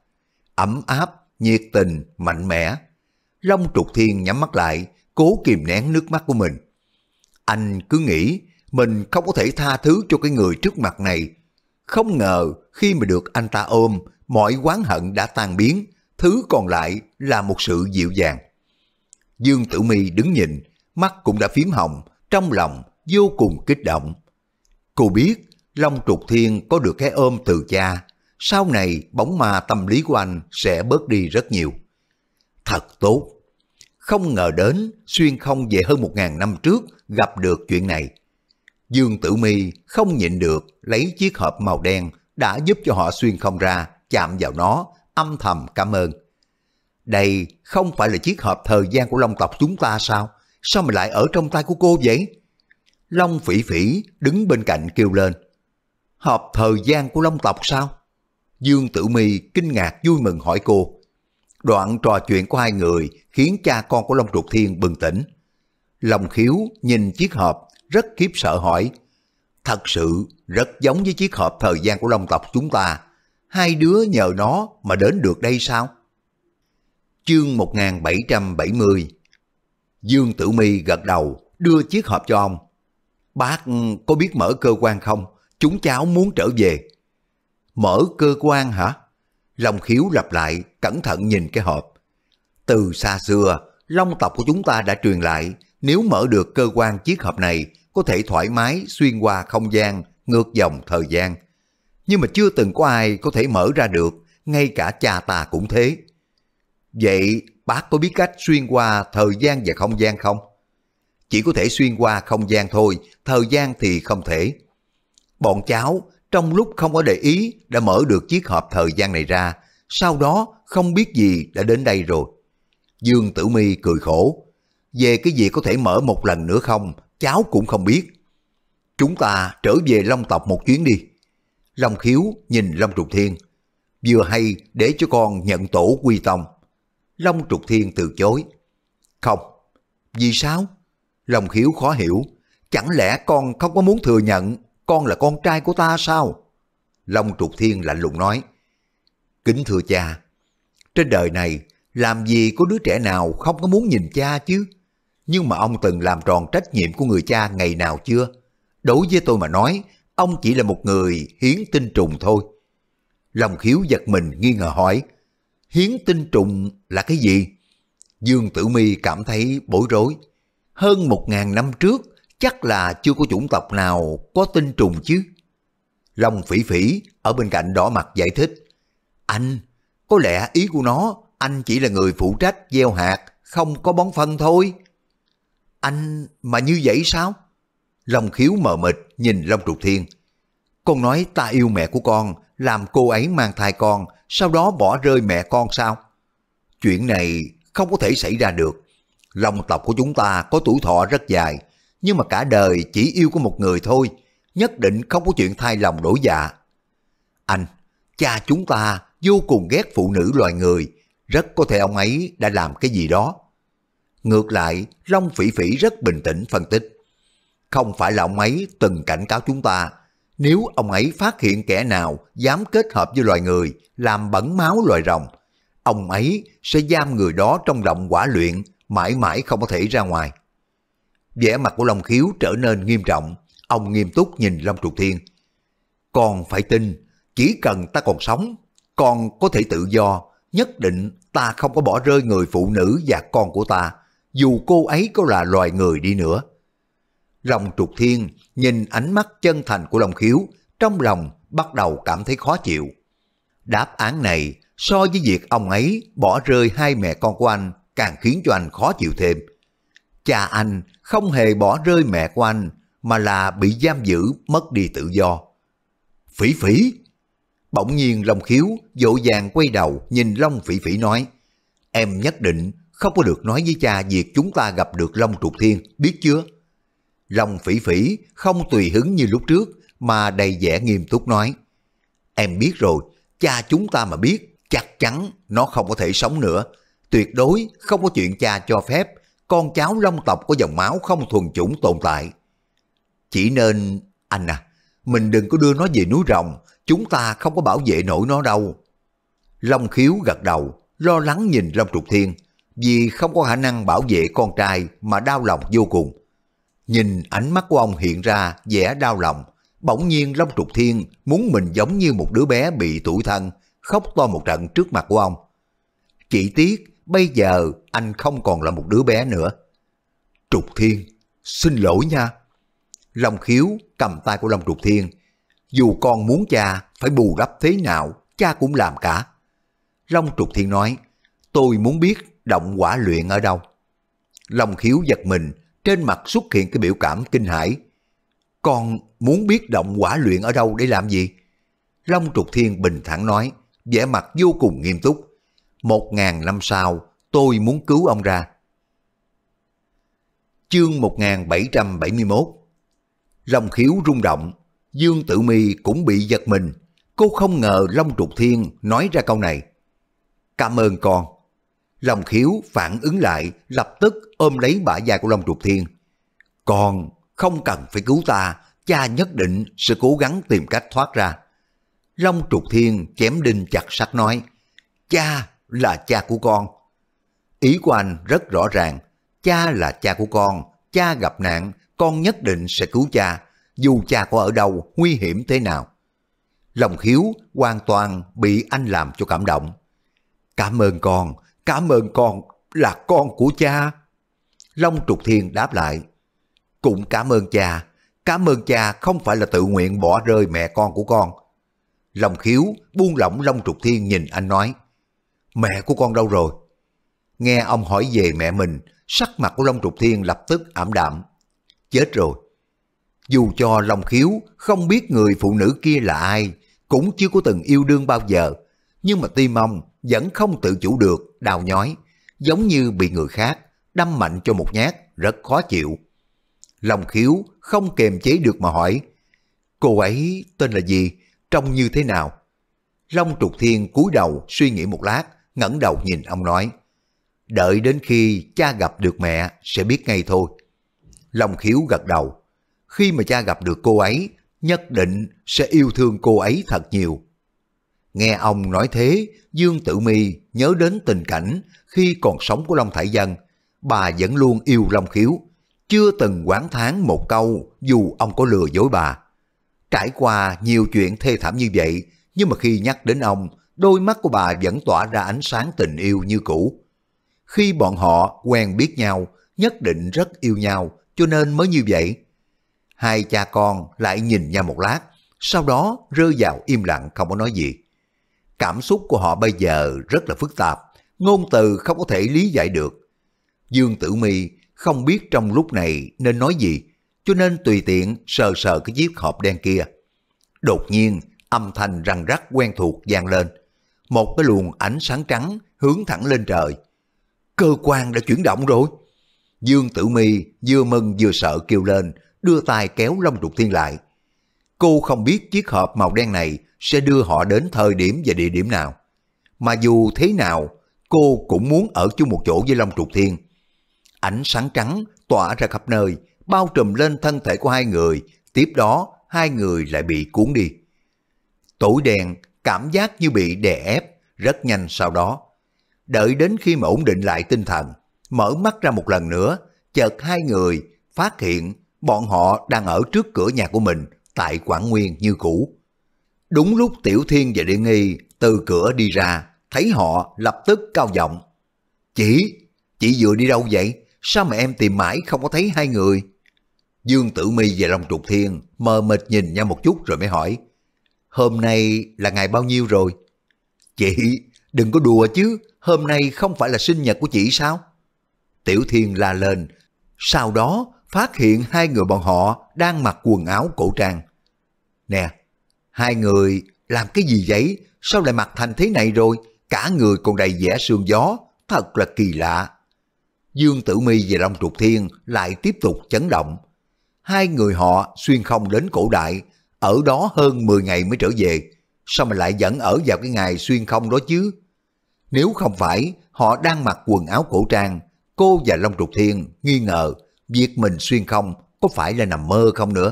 Ấm áp, nhiệt tình, mạnh mẽ. Long Trục Thiên nhắm mắt lại, cố kìm nén nước mắt của mình. Anh cứ nghĩ mình không có thể tha thứ cho cái người trước mặt này. Không ngờ khi mà được anh ta ôm, mọi oán hận đã tan biến, thứ còn lại là một sự dịu dàng. Dương Tử Mi đứng nhìn, mắt cũng đã phím hồng, trong lòng vô cùng kích động. Cô biết Long Trục Thiên có được cái ôm từ cha, sau này bóng ma tâm lý của anh sẽ bớt đi rất nhiều. Thật tốt! Không ngờ đến xuyên không về hơn một ngàn năm trước gặp được chuyện này. Dương Tử Mi không nhịn được lấy chiếc hộp màu đen đã giúp cho họ xuyên không ra, chạm vào nó, âm thầm cảm ơn. Đây không phải là chiếc hộp thời gian của Long tộc chúng ta sao? Sao mà lại ở trong tay của cô vậy? Long phỉ phỉ đứng bên cạnh kêu lên. Hộp thời gian của Long tộc sao? Dương Tử Mi kinh ngạc vui mừng hỏi cô. Đoạn trò chuyện của hai người khiến cha con của Long Trục Thiên bừng tỉnh. Long khiếu nhìn chiếc hộp rất kiếp sợ hỏi. Thật sự rất giống với chiếc hộp thời gian của Long tộc chúng ta. Hai đứa nhờ nó mà đến được đây sao? chương 1770. Dương Tử Mi gật đầu, đưa chiếc hộp cho ông. Bác có biết mở cơ quan không? Chúng cháu muốn trở về. Mở cơ quan hả? Long khiếu lặp lại, cẩn thận nhìn cái hộp. Từ xa xưa, long tộc của chúng ta đã truyền lại, nếu mở được cơ quan chiếc hộp này, có thể thoải mái xuyên qua không gian, ngược dòng thời gian. Nhưng mà chưa từng có ai có thể mở ra được, ngay cả cha ta cũng thế. Vậy bác có biết cách xuyên qua thời gian và không gian không? Chỉ có thể xuyên qua không gian thôi, thời gian thì không thể. Bọn cháu trong lúc không có để ý đã mở được chiếc hộp thời gian này ra, sau đó không biết gì đã đến đây rồi. Dương Tử Mi cười khổ, về cái gì có thể mở một lần nữa không, cháu cũng không biết. Chúng ta trở về Long tộc một chuyến đi. Long Khiếu nhìn Long Trục Thiên, vừa hay để cho con nhận tổ quy tông. Long Trục Thiên từ chối. Không. Vì sao? Long Khiếu khó hiểu. Chẳng lẽ con không có muốn thừa nhận con là con trai của ta sao? Long Trục Thiên lạnh lùng nói. Kính thưa cha, trên đời này làm gì có đứa trẻ nào không có muốn nhìn cha chứ? Nhưng mà ông từng làm tròn trách nhiệm của người cha ngày nào chưa? Đối với tôi mà nói, ông chỉ là một người hiến tinh trùng thôi. Lòng khiếu giật mình nghi ngờ hỏi, hiến tinh trùng là cái gì? Dương Tử Mi cảm thấy bối rối. Hơn một ngàn năm trước, chắc là chưa có chủng tộc nào có tinh trùng chứ. Long phỉ phỉ ở bên cạnh đỏ mặt giải thích. Anh, có lẽ ý của nó, anh chỉ là người phụ trách gieo hạt, không có bón phân thôi. Anh mà như vậy sao? Long khiếu mờ mịt nhìn Long Trục Thiên. Con nói ta yêu mẹ của con, làm cô ấy mang thai con, sau đó bỏ rơi mẹ con sao? Chuyện này không có thể xảy ra được. Lòng tộc của chúng ta có tuổi thọ rất dài, nhưng mà cả đời chỉ yêu có một người thôi, nhất định không có chuyện thay lòng đổi dạ. Anh, cha chúng ta vô cùng ghét phụ nữ loài người, rất có thể ông ấy đã làm cái gì đó. Ngược lại, Long Phỉ Phỉ rất bình tĩnh phân tích. Không phải là ông ấy từng cảnh cáo chúng ta, nếu ông ấy phát hiện kẻ nào dám kết hợp với loài người, làm bẩn máu loài rồng, ông ấy sẽ giam người đó trong động quả luyện, mãi mãi không có thể ra ngoài. vẻ mặt của Long Khiếu trở nên nghiêm trọng, ông nghiêm túc nhìn Long Trục Thiên. Con phải tin, chỉ cần ta còn sống, con có thể tự do, nhất định ta không có bỏ rơi người phụ nữ và con của ta, dù cô ấy có là loài người đi nữa. Long trục thiên nhìn ánh mắt chân thành của Long khiếu, trong lòng bắt đầu cảm thấy khó chịu. Đáp án này so với việc ông ấy bỏ rơi hai mẹ con của anh càng khiến cho anh khó chịu thêm. Cha anh không hề bỏ rơi mẹ của anh mà là bị giam giữ mất đi tự do. Phỉ phỉ! Bỗng nhiên Long Khiếu dỗ dàng quay đầu nhìn Long Phỉ Phỉ nói Em nhất định không có được nói với cha việc chúng ta gặp được Long Trục Thiên, biết chưa? Long phỉ phỉ không tùy hứng như lúc trước mà đầy vẻ nghiêm túc nói. Em biết rồi, cha chúng ta mà biết chắc chắn nó không có thể sống nữa. Tuyệt đối không có chuyện cha cho phép con cháu long tộc có dòng máu không thuần chủng tồn tại. Chỉ nên, anh à, mình đừng có đưa nó về núi rồng, chúng ta không có bảo vệ nổi nó đâu. Long khiếu gật đầu, lo lắng nhìn Long Trục Thiên, vì không có khả năng bảo vệ con trai mà đau lòng vô cùng. Nhìn ánh mắt của ông hiện ra vẻ đau lòng, bỗng nhiên Long Trục Thiên muốn mình giống như một đứa bé bị tủi thân, khóc to một trận trước mặt của ông. Chỉ tiếc bây giờ anh không còn là một đứa bé nữa. Trục Thiên, xin lỗi nha. Long Khiếu cầm tay của Long Trục Thiên. Dù con muốn cha phải bù đắp thế nào, cha cũng làm cả. Long Trục Thiên nói, tôi muốn biết động quả luyện ở đâu. Long Khiếu giật mình, trên mặt xuất hiện cái biểu cảm kinh hãi. Con muốn biết động quả luyện ở đâu để làm gì? Long Trục Thiên bình thản nói, vẻ mặt vô cùng nghiêm túc. Một ngàn năm sau, tôi muốn cứu ông ra. Chương 1771 Rồng khiếu rung động, Dương Tử Mi cũng bị giật mình. Cô không ngờ Long Trục Thiên nói ra câu này. Cảm ơn con. Lòng khiếu phản ứng lại, lập tức ôm lấy bả vai của Long Trục Thiên. Còn không cần phải cứu ta, cha nhất định sẽ cố gắng tìm cách thoát ra. Long Trục Thiên chém đinh chặt sắt nói, cha là cha của con. Ý của anh rất rõ ràng, cha là cha của con, cha gặp nạn, con nhất định sẽ cứu cha, dù cha có ở đâu, nguy hiểm thế nào. Lòng khiếu hoàn toàn bị anh làm cho cảm động. Cảm ơn con, cảm ơn con là con của cha. Long Trục Thiên đáp lại, cũng cảm ơn cha, cảm ơn cha không phải là tự nguyện bỏ rơi mẹ con của con. Long Khiếu buông lỏng Long Trục Thiên nhìn anh nói, mẹ của con đâu rồi? Nghe ông hỏi về mẹ mình, sắc mặt của Long Trục Thiên lập tức ảm đạm. Chết rồi. Dù cho Long Khiếu không biết người phụ nữ kia là ai, cũng chưa có từng yêu đương bao giờ, nhưng mà tim ông vẫn không tự chủ được đau nhói, giống như bị người khác đâm mạnh cho một nhát, rất khó chịu. Lòng khiếu không kềm chế được mà hỏi, cô ấy tên là gì, trông như thế nào? Long trục thiên cúi đầu suy nghĩ một lát, ngẩng đầu nhìn ông nói, đợi đến khi cha gặp được mẹ sẽ biết ngay thôi. Lòng khiếu gật đầu, khi mà cha gặp được cô ấy, nhất định sẽ yêu thương cô ấy thật nhiều. Nghe ông nói thế, Dương Tử Mi nhớ đến tình cảnh khi còn sống của Long Thải Dân. Bà vẫn luôn yêu Long Khiếu, chưa từng quán tháng một câu dù ông có lừa dối bà. Trải qua nhiều chuyện thê thảm như vậy, nhưng mà khi nhắc đến ông, đôi mắt của bà vẫn tỏa ra ánh sáng tình yêu như cũ. Khi bọn họ quen biết nhau, nhất định rất yêu nhau, cho nên mới như vậy. Hai cha con lại nhìn nhau một lát, sau đó rơi vào im lặng không có nói gì. Cảm xúc của họ bây giờ rất là phức tạp, ngôn từ không có thể lý giải được. Dương Tử Mi không biết trong lúc này nên nói gì, cho nên tùy tiện sờ sờ cái chiếc hộp đen kia. Đột nhiên, âm thanh răng rắc quen thuộc vang lên. Một cái luồng ánh sáng trắng hướng thẳng lên trời. Cơ quan đã chuyển động rồi. Dương Tử Mi vừa mừng vừa sợ kêu lên, đưa tay kéo Long Trục Thiên lại. Cô không biết chiếc hộp màu đen này sẽ đưa họ đến thời điểm và địa điểm nào. Mà dù thế nào, cô cũng muốn ở chung một chỗ với Long Trục Thiên. Ánh sáng trắng tỏa ra khắp nơi, bao trùm lên thân thể của hai người, tiếp đó hai người lại bị cuốn đi. Tối đèn, cảm giác như bị đè ép, rất nhanh sau đó. Đợi đến khi mà ổn định lại tinh thần, mở mắt ra một lần nữa, chợt hai người phát hiện bọn họ đang ở trước cửa nhà của mình tại Quảng Nguyên như cũ. Đúng lúc Tiểu Thiên và Địa Nghi từ cửa đi ra, thấy họ lập tức cao giọng. Chị, chị vừa đi đâu vậy? Sao mà em tìm mãi không có thấy hai người? Dương Tử Mi và Long Trục Thiên mờ mịt nhìn nhau một chút rồi mới hỏi. Hôm nay là ngày bao nhiêu rồi? Chị, đừng có đùa chứ, hôm nay không phải là sinh nhật của chị sao? Tiểu Thiên la lên, sau đó phát hiện hai người bọn họ đang mặc quần áo cổ trang. Nè, Hai người làm cái gì vậy? Sao lại mặc thành thế này rồi? Cả người còn đầy vẻ sương gió. Thật là kỳ lạ. Dương Tử Mi và Long Trục Thiên lại tiếp tục chấn động. Hai người họ xuyên không đến cổ đại, ở đó hơn 10 ngày mới trở về. Sao mà lại vẫn ở vào cái ngày xuyên không đó chứ? Nếu không phải họ đang mặc quần áo cổ trang, cô và Long Trục Thiên nghi ngờ việc mình xuyên không có phải là nằm mơ không nữa.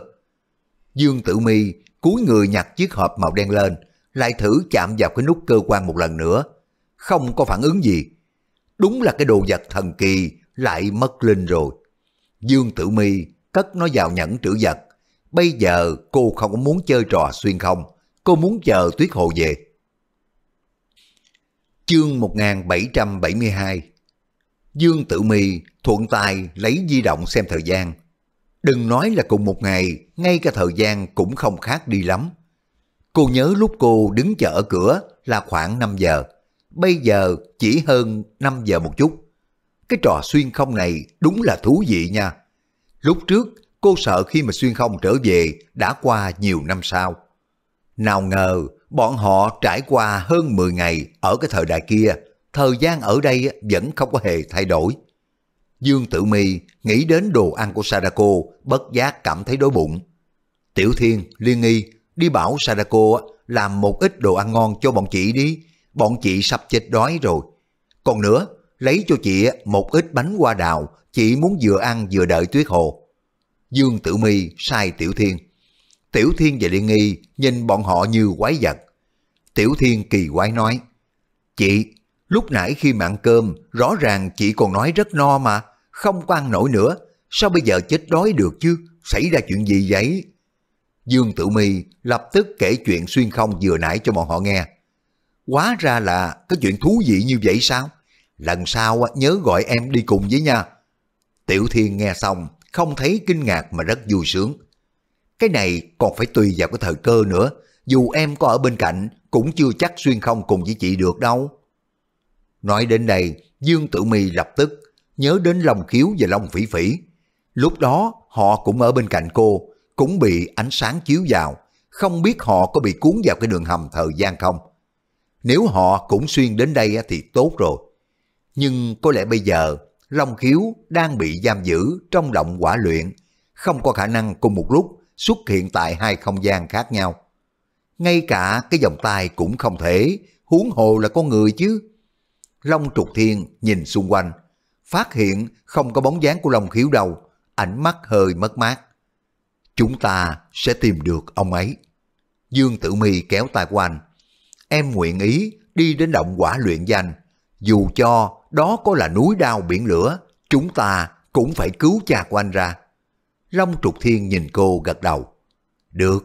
Dương Tử Mi cúi người nhặt chiếc hộp màu đen lên, lại thử chạm vào cái nút cơ quan một lần nữa. Không có phản ứng gì. Đúng là cái đồ vật thần kỳ lại mất linh rồi. Dương Tử Mi cất nó vào nhẫn trữ vật. Bây giờ cô không có muốn chơi trò xuyên không, cô muốn chờ Tuyết Hồ về. Chương 1772 Dương Tử Mi thuận tay lấy di động xem thời gian, Đừng nói là cùng một ngày, ngay cả thời gian cũng không khác đi lắm. Cô nhớ lúc cô đứng chờ ở cửa là khoảng 5 giờ. Bây giờ chỉ hơn 5 giờ một chút. Cái trò xuyên không này đúng là thú vị nha. Lúc trước cô sợ khi mà xuyên không trở về đã qua nhiều năm sau. Nào ngờ bọn họ trải qua hơn 10 ngày ở cái thời đại kia, thời gian ở đây vẫn không có hề thay đổi. Dương Tử Mi nghĩ đến đồ ăn của Sadako, bất giác cảm thấy đói bụng. Tiểu Thiên liên nghi đi bảo Sadako làm một ít đồ ăn ngon cho bọn chị đi, bọn chị sắp chết đói rồi. Còn nữa, lấy cho chị một ít bánh hoa đào, chị muốn vừa ăn vừa đợi Tuyết Hồ. Dương Tử Mi sai Tiểu Thiên. Tiểu Thiên và Liên Nghi nhìn bọn họ như quái vật. Tiểu Thiên kỳ quái nói, Chị, Lúc nãy khi mà ăn cơm, rõ ràng chị còn nói rất no mà, không có ăn nổi nữa. Sao bây giờ chết đói được chứ? Xảy ra chuyện gì vậy? Dương Tử My lập tức kể chuyện xuyên không vừa nãy cho bọn họ nghe. Quá ra là có chuyện thú vị như vậy sao? Lần sau nhớ gọi em đi cùng với nha. Tiểu Thiên nghe xong, không thấy kinh ngạc mà rất vui sướng. Cái này còn phải tùy vào cái thời cơ nữa, dù em có ở bên cạnh cũng chưa chắc xuyên không cùng với chị được đâu. Nói đến đây, Dương Tử Mi lập tức nhớ đến Long Khiếu và Long Phỉ Phỉ. Lúc đó họ cũng ở bên cạnh cô, cũng bị ánh sáng chiếu vào, không biết họ có bị cuốn vào cái đường hầm thời gian không. Nếu họ cũng xuyên đến đây thì tốt rồi. Nhưng có lẽ bây giờ Long Khiếu đang bị giam giữ trong động quả luyện, không có khả năng cùng một lúc xuất hiện tại hai không gian khác nhau. Ngay cả cái vòng tay cũng không thể, huống hồ là con người chứ. Long trục thiên nhìn xung quanh, phát hiện không có bóng dáng của Long khiếu đâu, ánh mắt hơi mất mát. Chúng ta sẽ tìm được ông ấy. Dương Tử Mi kéo tay của anh. Em nguyện ý đi đến động quả luyện danh. Dù cho đó có là núi đao biển lửa, chúng ta cũng phải cứu cha của anh ra. Long Trục Thiên nhìn cô gật đầu. Được,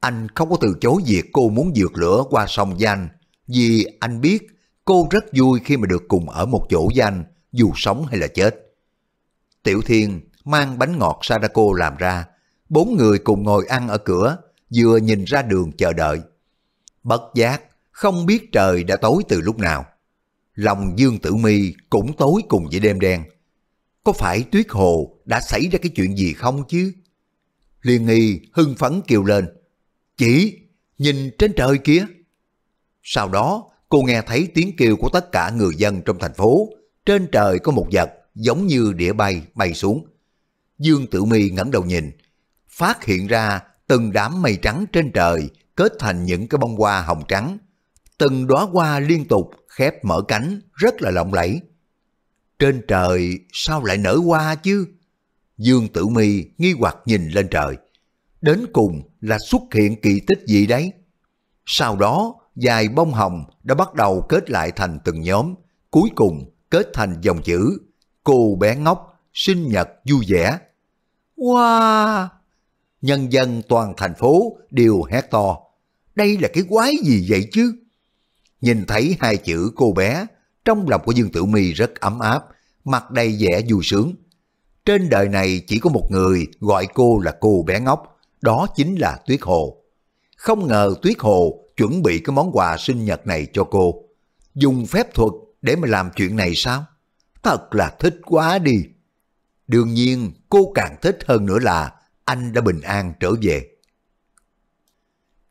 anh không có từ chối việc cô muốn dược lửa qua sông danh, vì anh biết Cô rất vui khi mà được cùng ở một chỗ với anh, dù sống hay là chết. Tiểu Thiên mang bánh ngọt Sadako làm ra. Bốn người cùng ngồi ăn ở cửa, vừa nhìn ra đường chờ đợi. Bất giác, không biết trời đã tối từ lúc nào. Lòng Dương Tử Mi cũng tối cùng với đêm đen. Có phải Tuyết Hồ đã xảy ra cái chuyện gì không chứ? Liên nghi hưng phấn kêu lên. Chỉ, nhìn trên trời kia. Sau đó, cô nghe thấy tiếng kêu của tất cả người dân trong thành phố. Trên trời có một vật giống như đĩa bay bay xuống. Dương Tử Mi ngẩng đầu nhìn, phát hiện ra từng đám mây trắng trên trời kết thành những cái bông hoa hồng trắng. Từng đóa hoa liên tục khép mở cánh rất là lộng lẫy. Trên trời sao lại nở hoa chứ? Dương Tử Mi nghi hoặc nhìn lên trời. Đến cùng là xuất hiện kỳ tích gì đấy? Sau đó dài bông hồng đã bắt đầu kết lại thành từng nhóm, cuối cùng kết thành dòng chữ Cô bé ngốc, sinh nhật vui vẻ. Wow! Nhân dân toàn thành phố đều hét to. Đây là cái quái gì vậy chứ? Nhìn thấy hai chữ cô bé, trong lòng của Dương Tử my rất ấm áp, mặt đầy vẻ vui sướng. Trên đời này chỉ có một người gọi cô là cô bé ngốc, đó chính là Tuyết Hồ. Không ngờ Tuyết Hồ chuẩn bị cái món quà sinh nhật này cho cô. Dùng phép thuật để mà làm chuyện này sao? Thật là thích quá đi. Đương nhiên cô càng thích hơn nữa là anh đã bình an trở về.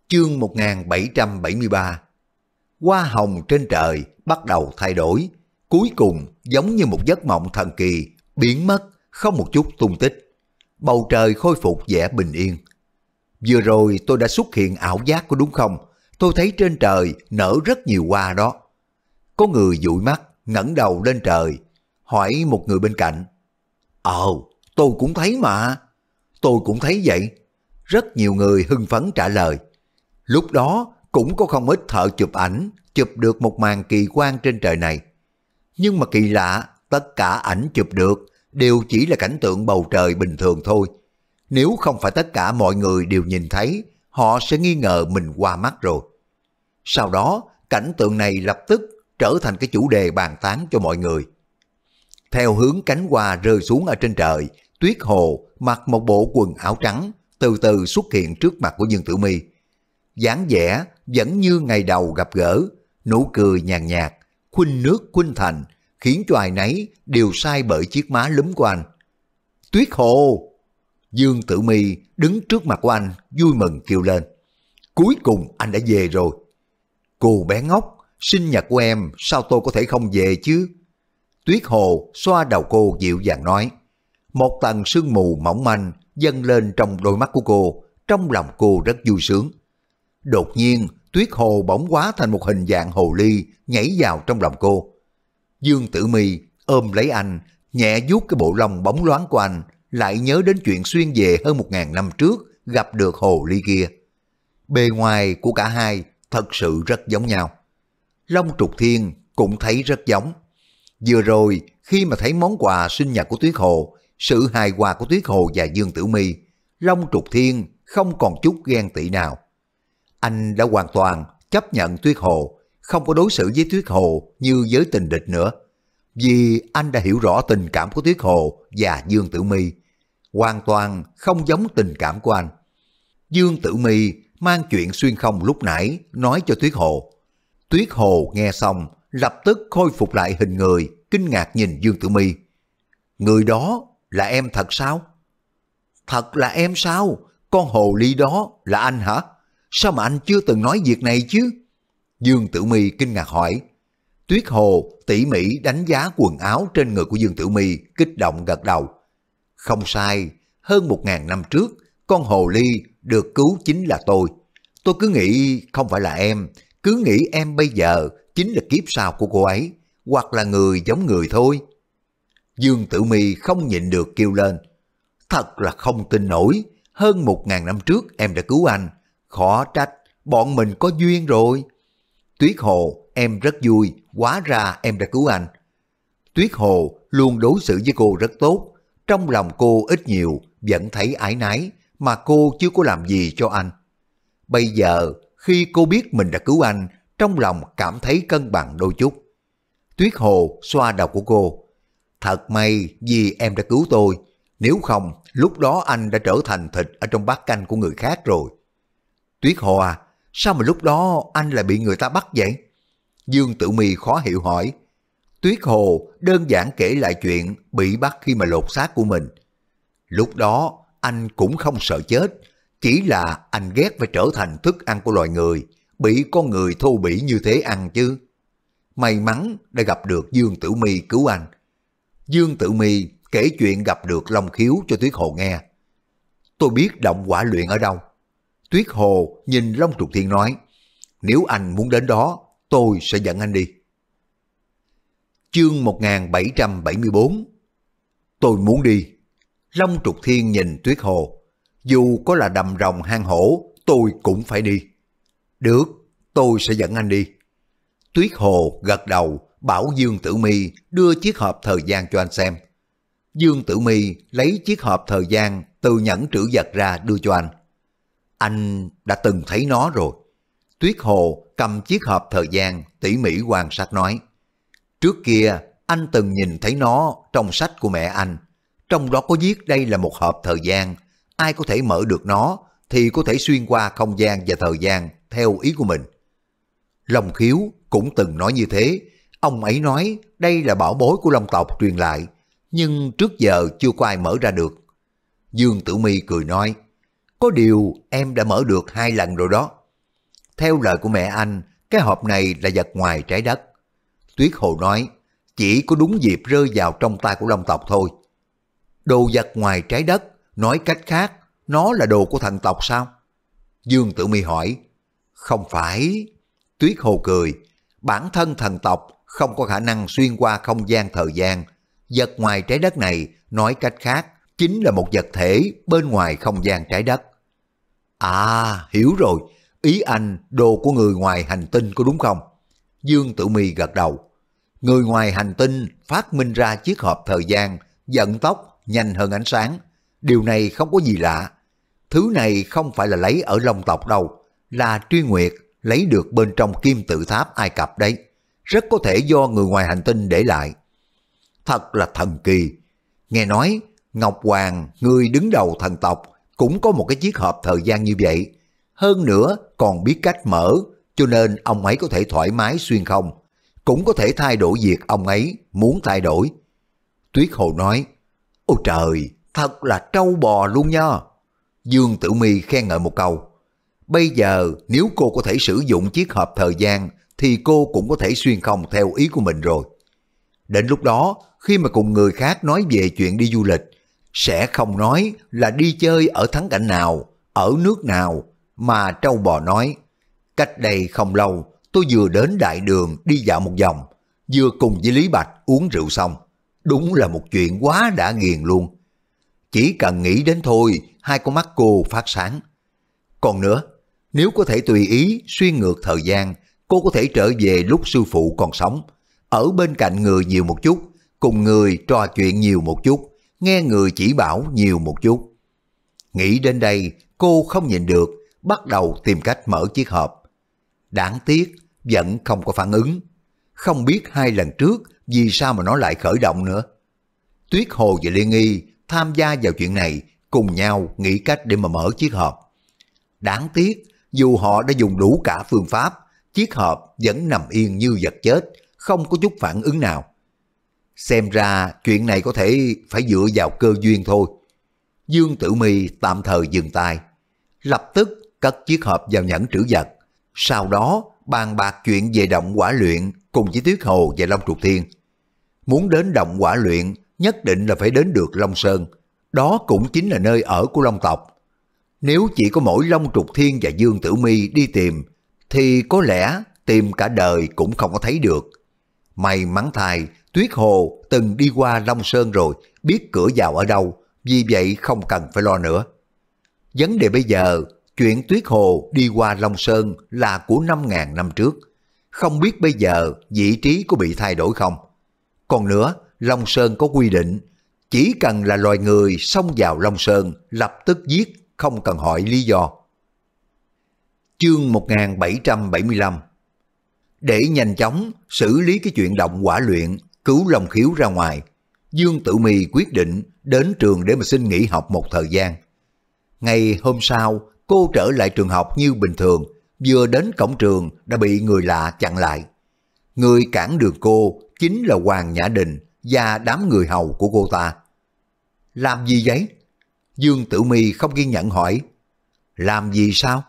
Chương 1773 Hoa hồng trên trời bắt đầu thay đổi, cuối cùng giống như một giấc mộng thần kỳ, biến mất, không một chút tung tích. Bầu trời khôi phục vẻ bình yên. Vừa rồi tôi đã xuất hiện ảo giác có đúng không? tôi thấy trên trời nở rất nhiều hoa đó. Có người dụi mắt, ngẩng đầu lên trời, hỏi một người bên cạnh. Ồ, ờ, tôi cũng thấy mà. Tôi cũng thấy vậy. Rất nhiều người hưng phấn trả lời. Lúc đó cũng có không ít thợ chụp ảnh, chụp được một màn kỳ quan trên trời này. Nhưng mà kỳ lạ, tất cả ảnh chụp được đều chỉ là cảnh tượng bầu trời bình thường thôi. Nếu không phải tất cả mọi người đều nhìn thấy, họ sẽ nghi ngờ mình qua mắt rồi. Sau đó, cảnh tượng này lập tức trở thành cái chủ đề bàn tán cho mọi người. Theo hướng cánh hoa rơi xuống ở trên trời, Tuyết Hồ mặc một bộ quần áo trắng, từ từ xuất hiện trước mặt của Dương Tử Mi. dáng vẻ vẫn như ngày đầu gặp gỡ, nụ cười nhàn nhạt, khuynh nước khuynh thành, khiến cho ai nấy đều sai bởi chiếc má lúm của anh. Tuyết Hồ! Dương Tử Mi đứng trước mặt của anh, vui mừng kêu lên. Cuối cùng anh đã về rồi. Cô bé ngốc, sinh nhật của em sao tôi có thể không về chứ? Tuyết Hồ xoa đầu cô dịu dàng nói. Một tầng sương mù mỏng manh dâng lên trong đôi mắt của cô, trong lòng cô rất vui sướng. Đột nhiên, Tuyết Hồ bỗng quá thành một hình dạng hồ ly nhảy vào trong lòng cô. Dương Tử Mi ôm lấy anh, nhẹ vuốt cái bộ lông bóng loáng của anh lại nhớ đến chuyện xuyên về hơn một ngàn năm trước gặp được hồ ly kia. Bề ngoài của cả hai thật sự rất giống nhau. Long Trục Thiên cũng thấy rất giống. Vừa rồi, khi mà thấy món quà sinh nhật của Tuyết Hồ, sự hài hòa của Tuyết Hồ và Dương Tử Mi, Long Trục Thiên không còn chút ghen tị nào. Anh đã hoàn toàn chấp nhận Tuyết Hồ, không có đối xử với Tuyết Hồ như với tình địch nữa. Vì anh đã hiểu rõ tình cảm của Tuyết Hồ và Dương Tử my hoàn toàn không giống tình cảm của anh. Dương Tử Mi mang chuyện xuyên không lúc nãy nói cho Tuyết Hồ. Tuyết Hồ nghe xong lập tức khôi phục lại hình người, kinh ngạc nhìn Dương Tử Mi. Người đó là em thật sao? Thật là em sao? Con hồ ly đó là anh hả? Sao mà anh chưa từng nói việc này chứ? Dương Tử Mi kinh ngạc hỏi. Tuyết Hồ tỉ mỉ đánh giá quần áo trên người của Dương Tử Mi kích động gật đầu. Không sai, hơn một ngàn năm trước, con hồ ly được cứu chính là tôi. Tôi cứ nghĩ không phải là em, cứ nghĩ em bây giờ chính là kiếp sau của cô ấy, hoặc là người giống người thôi. Dương Tử Mi không nhịn được kêu lên. Thật là không tin nổi, hơn một ngàn năm trước em đã cứu anh. Khó trách, bọn mình có duyên rồi. Tuyết Hồ, em rất vui, quá ra em đã cứu anh. Tuyết Hồ luôn đối xử với cô rất tốt, trong lòng cô ít nhiều vẫn thấy ái nái mà cô chưa có làm gì cho anh. Bây giờ khi cô biết mình đã cứu anh, trong lòng cảm thấy cân bằng đôi chút. Tuyết Hồ xoa đầu của cô. Thật may vì em đã cứu tôi, nếu không lúc đó anh đã trở thành thịt ở trong bát canh của người khác rồi. Tuyết Hồ à, sao mà lúc đó anh lại bị người ta bắt vậy? Dương Tử Mi khó hiểu hỏi. Tuyết Hồ đơn giản kể lại chuyện bị bắt khi mà lột xác của mình. Lúc đó anh cũng không sợ chết, chỉ là anh ghét phải trở thành thức ăn của loài người, bị con người thô bỉ như thế ăn chứ. May mắn đã gặp được Dương Tử Mi cứu anh. Dương Tử Mi kể chuyện gặp được Long Khiếu cho Tuyết Hồ nghe. Tôi biết động quả luyện ở đâu. Tuyết Hồ nhìn Long Trục Thiên nói, nếu anh muốn đến đó, tôi sẽ dẫn anh đi chương 1774. Tôi muốn đi. Long trục thiên nhìn tuyết hồ. Dù có là đầm rồng hang hổ, tôi cũng phải đi. Được, tôi sẽ dẫn anh đi. Tuyết hồ gật đầu, bảo Dương Tử Mi đưa chiếc hộp thời gian cho anh xem. Dương Tử Mi lấy chiếc hộp thời gian từ nhẫn trữ vật ra đưa cho anh. Anh đã từng thấy nó rồi. Tuyết Hồ cầm chiếc hộp thời gian tỉ mỉ quan sát nói. Trước kia, anh từng nhìn thấy nó trong sách của mẹ anh. Trong đó có viết đây là một hộp thời gian. Ai có thể mở được nó thì có thể xuyên qua không gian và thời gian theo ý của mình. Long Khiếu cũng từng nói như thế. Ông ấy nói đây là bảo bối của Long tộc truyền lại, nhưng trước giờ chưa có ai mở ra được. Dương Tử my cười nói, có điều em đã mở được hai lần rồi đó. Theo lời của mẹ anh, cái hộp này là vật ngoài trái đất, Tuyết Hồ nói, chỉ có đúng dịp rơi vào trong tay của Long tộc thôi. Đồ vật ngoài trái đất, nói cách khác, nó là đồ của thần tộc sao? Dương Tử Mi hỏi, không phải. Tuyết Hồ cười, bản thân thần tộc không có khả năng xuyên qua không gian thời gian. Vật ngoài trái đất này, nói cách khác, chính là một vật thể bên ngoài không gian trái đất. À, hiểu rồi, ý anh đồ của người ngoài hành tinh có đúng không? Dương Tử Mi gật đầu. Người ngoài hành tinh phát minh ra chiếc hộp thời gian, vận tốc nhanh hơn ánh sáng. Điều này không có gì lạ. Thứ này không phải là lấy ở Long tộc đâu, là truy nguyệt lấy được bên trong kim tự tháp Ai Cập đấy. Rất có thể do người ngoài hành tinh để lại. Thật là thần kỳ. Nghe nói, Ngọc Hoàng, người đứng đầu thần tộc, cũng có một cái chiếc hộp thời gian như vậy. Hơn nữa, còn biết cách mở, cho nên ông ấy có thể thoải mái xuyên không, cũng có thể thay đổi việc ông ấy muốn thay đổi. Tuyết Hồ nói, Ôi trời, thật là trâu bò luôn nha. Dương Tử Mi khen ngợi một câu, bây giờ nếu cô có thể sử dụng chiếc hộp thời gian thì cô cũng có thể xuyên không theo ý của mình rồi. Đến lúc đó, khi mà cùng người khác nói về chuyện đi du lịch, sẽ không nói là đi chơi ở thắng cảnh nào, ở nước nào, mà trâu bò nói Cách đây không lâu, tôi vừa đến đại đường đi dạo một vòng, vừa cùng với Lý Bạch uống rượu xong. Đúng là một chuyện quá đã nghiền luôn. Chỉ cần nghĩ đến thôi, hai con mắt cô phát sáng. Còn nữa, nếu có thể tùy ý xuyên ngược thời gian, cô có thể trở về lúc sư phụ còn sống. Ở bên cạnh người nhiều một chút, cùng người trò chuyện nhiều một chút, nghe người chỉ bảo nhiều một chút. Nghĩ đến đây, cô không nhìn được, bắt đầu tìm cách mở chiếc hộp. Đáng tiếc, vẫn không có phản ứng. Không biết hai lần trước vì sao mà nó lại khởi động nữa. Tuyết Hồ và Liên Nghi tham gia vào chuyện này cùng nhau nghĩ cách để mà mở chiếc hộp. Đáng tiếc, dù họ đã dùng đủ cả phương pháp, chiếc hộp vẫn nằm yên như vật chết, không có chút phản ứng nào. Xem ra chuyện này có thể phải dựa vào cơ duyên thôi. Dương Tử Mi tạm thời dừng tay, lập tức cất chiếc hộp vào nhẫn trữ vật, sau đó bàn bạc chuyện về động quả luyện cùng với Tuyết Hồ và Long Trục Thiên. Muốn đến động quả luyện nhất định là phải đến được Long Sơn, đó cũng chính là nơi ở của Long tộc. Nếu chỉ có mỗi Long Trục Thiên và Dương Tử Mi đi tìm, thì có lẽ tìm cả đời cũng không có thấy được. May mắn thay Tuyết Hồ từng đi qua Long Sơn rồi, biết cửa vào ở đâu, vì vậy không cần phải lo nữa. Vấn đề bây giờ chuyện Tuyết Hồ đi qua Long Sơn là của 5.000 năm trước. Không biết bây giờ vị trí có bị thay đổi không? Còn nữa, Long Sơn có quy định, chỉ cần là loài người xông vào Long Sơn lập tức giết, không cần hỏi lý do. Chương 1775 Để nhanh chóng xử lý cái chuyện động quả luyện, cứu Long Khiếu ra ngoài, Dương Tử mì quyết định đến trường để mà xin nghỉ học một thời gian. Ngày hôm sau, cô trở lại trường học như bình thường, vừa đến cổng trường đã bị người lạ chặn lại. Người cản đường cô chính là Hoàng Nhã Đình và đám người hầu của cô ta. Làm gì vậy? Dương Tử Mi không ghi nhận hỏi. Làm gì sao?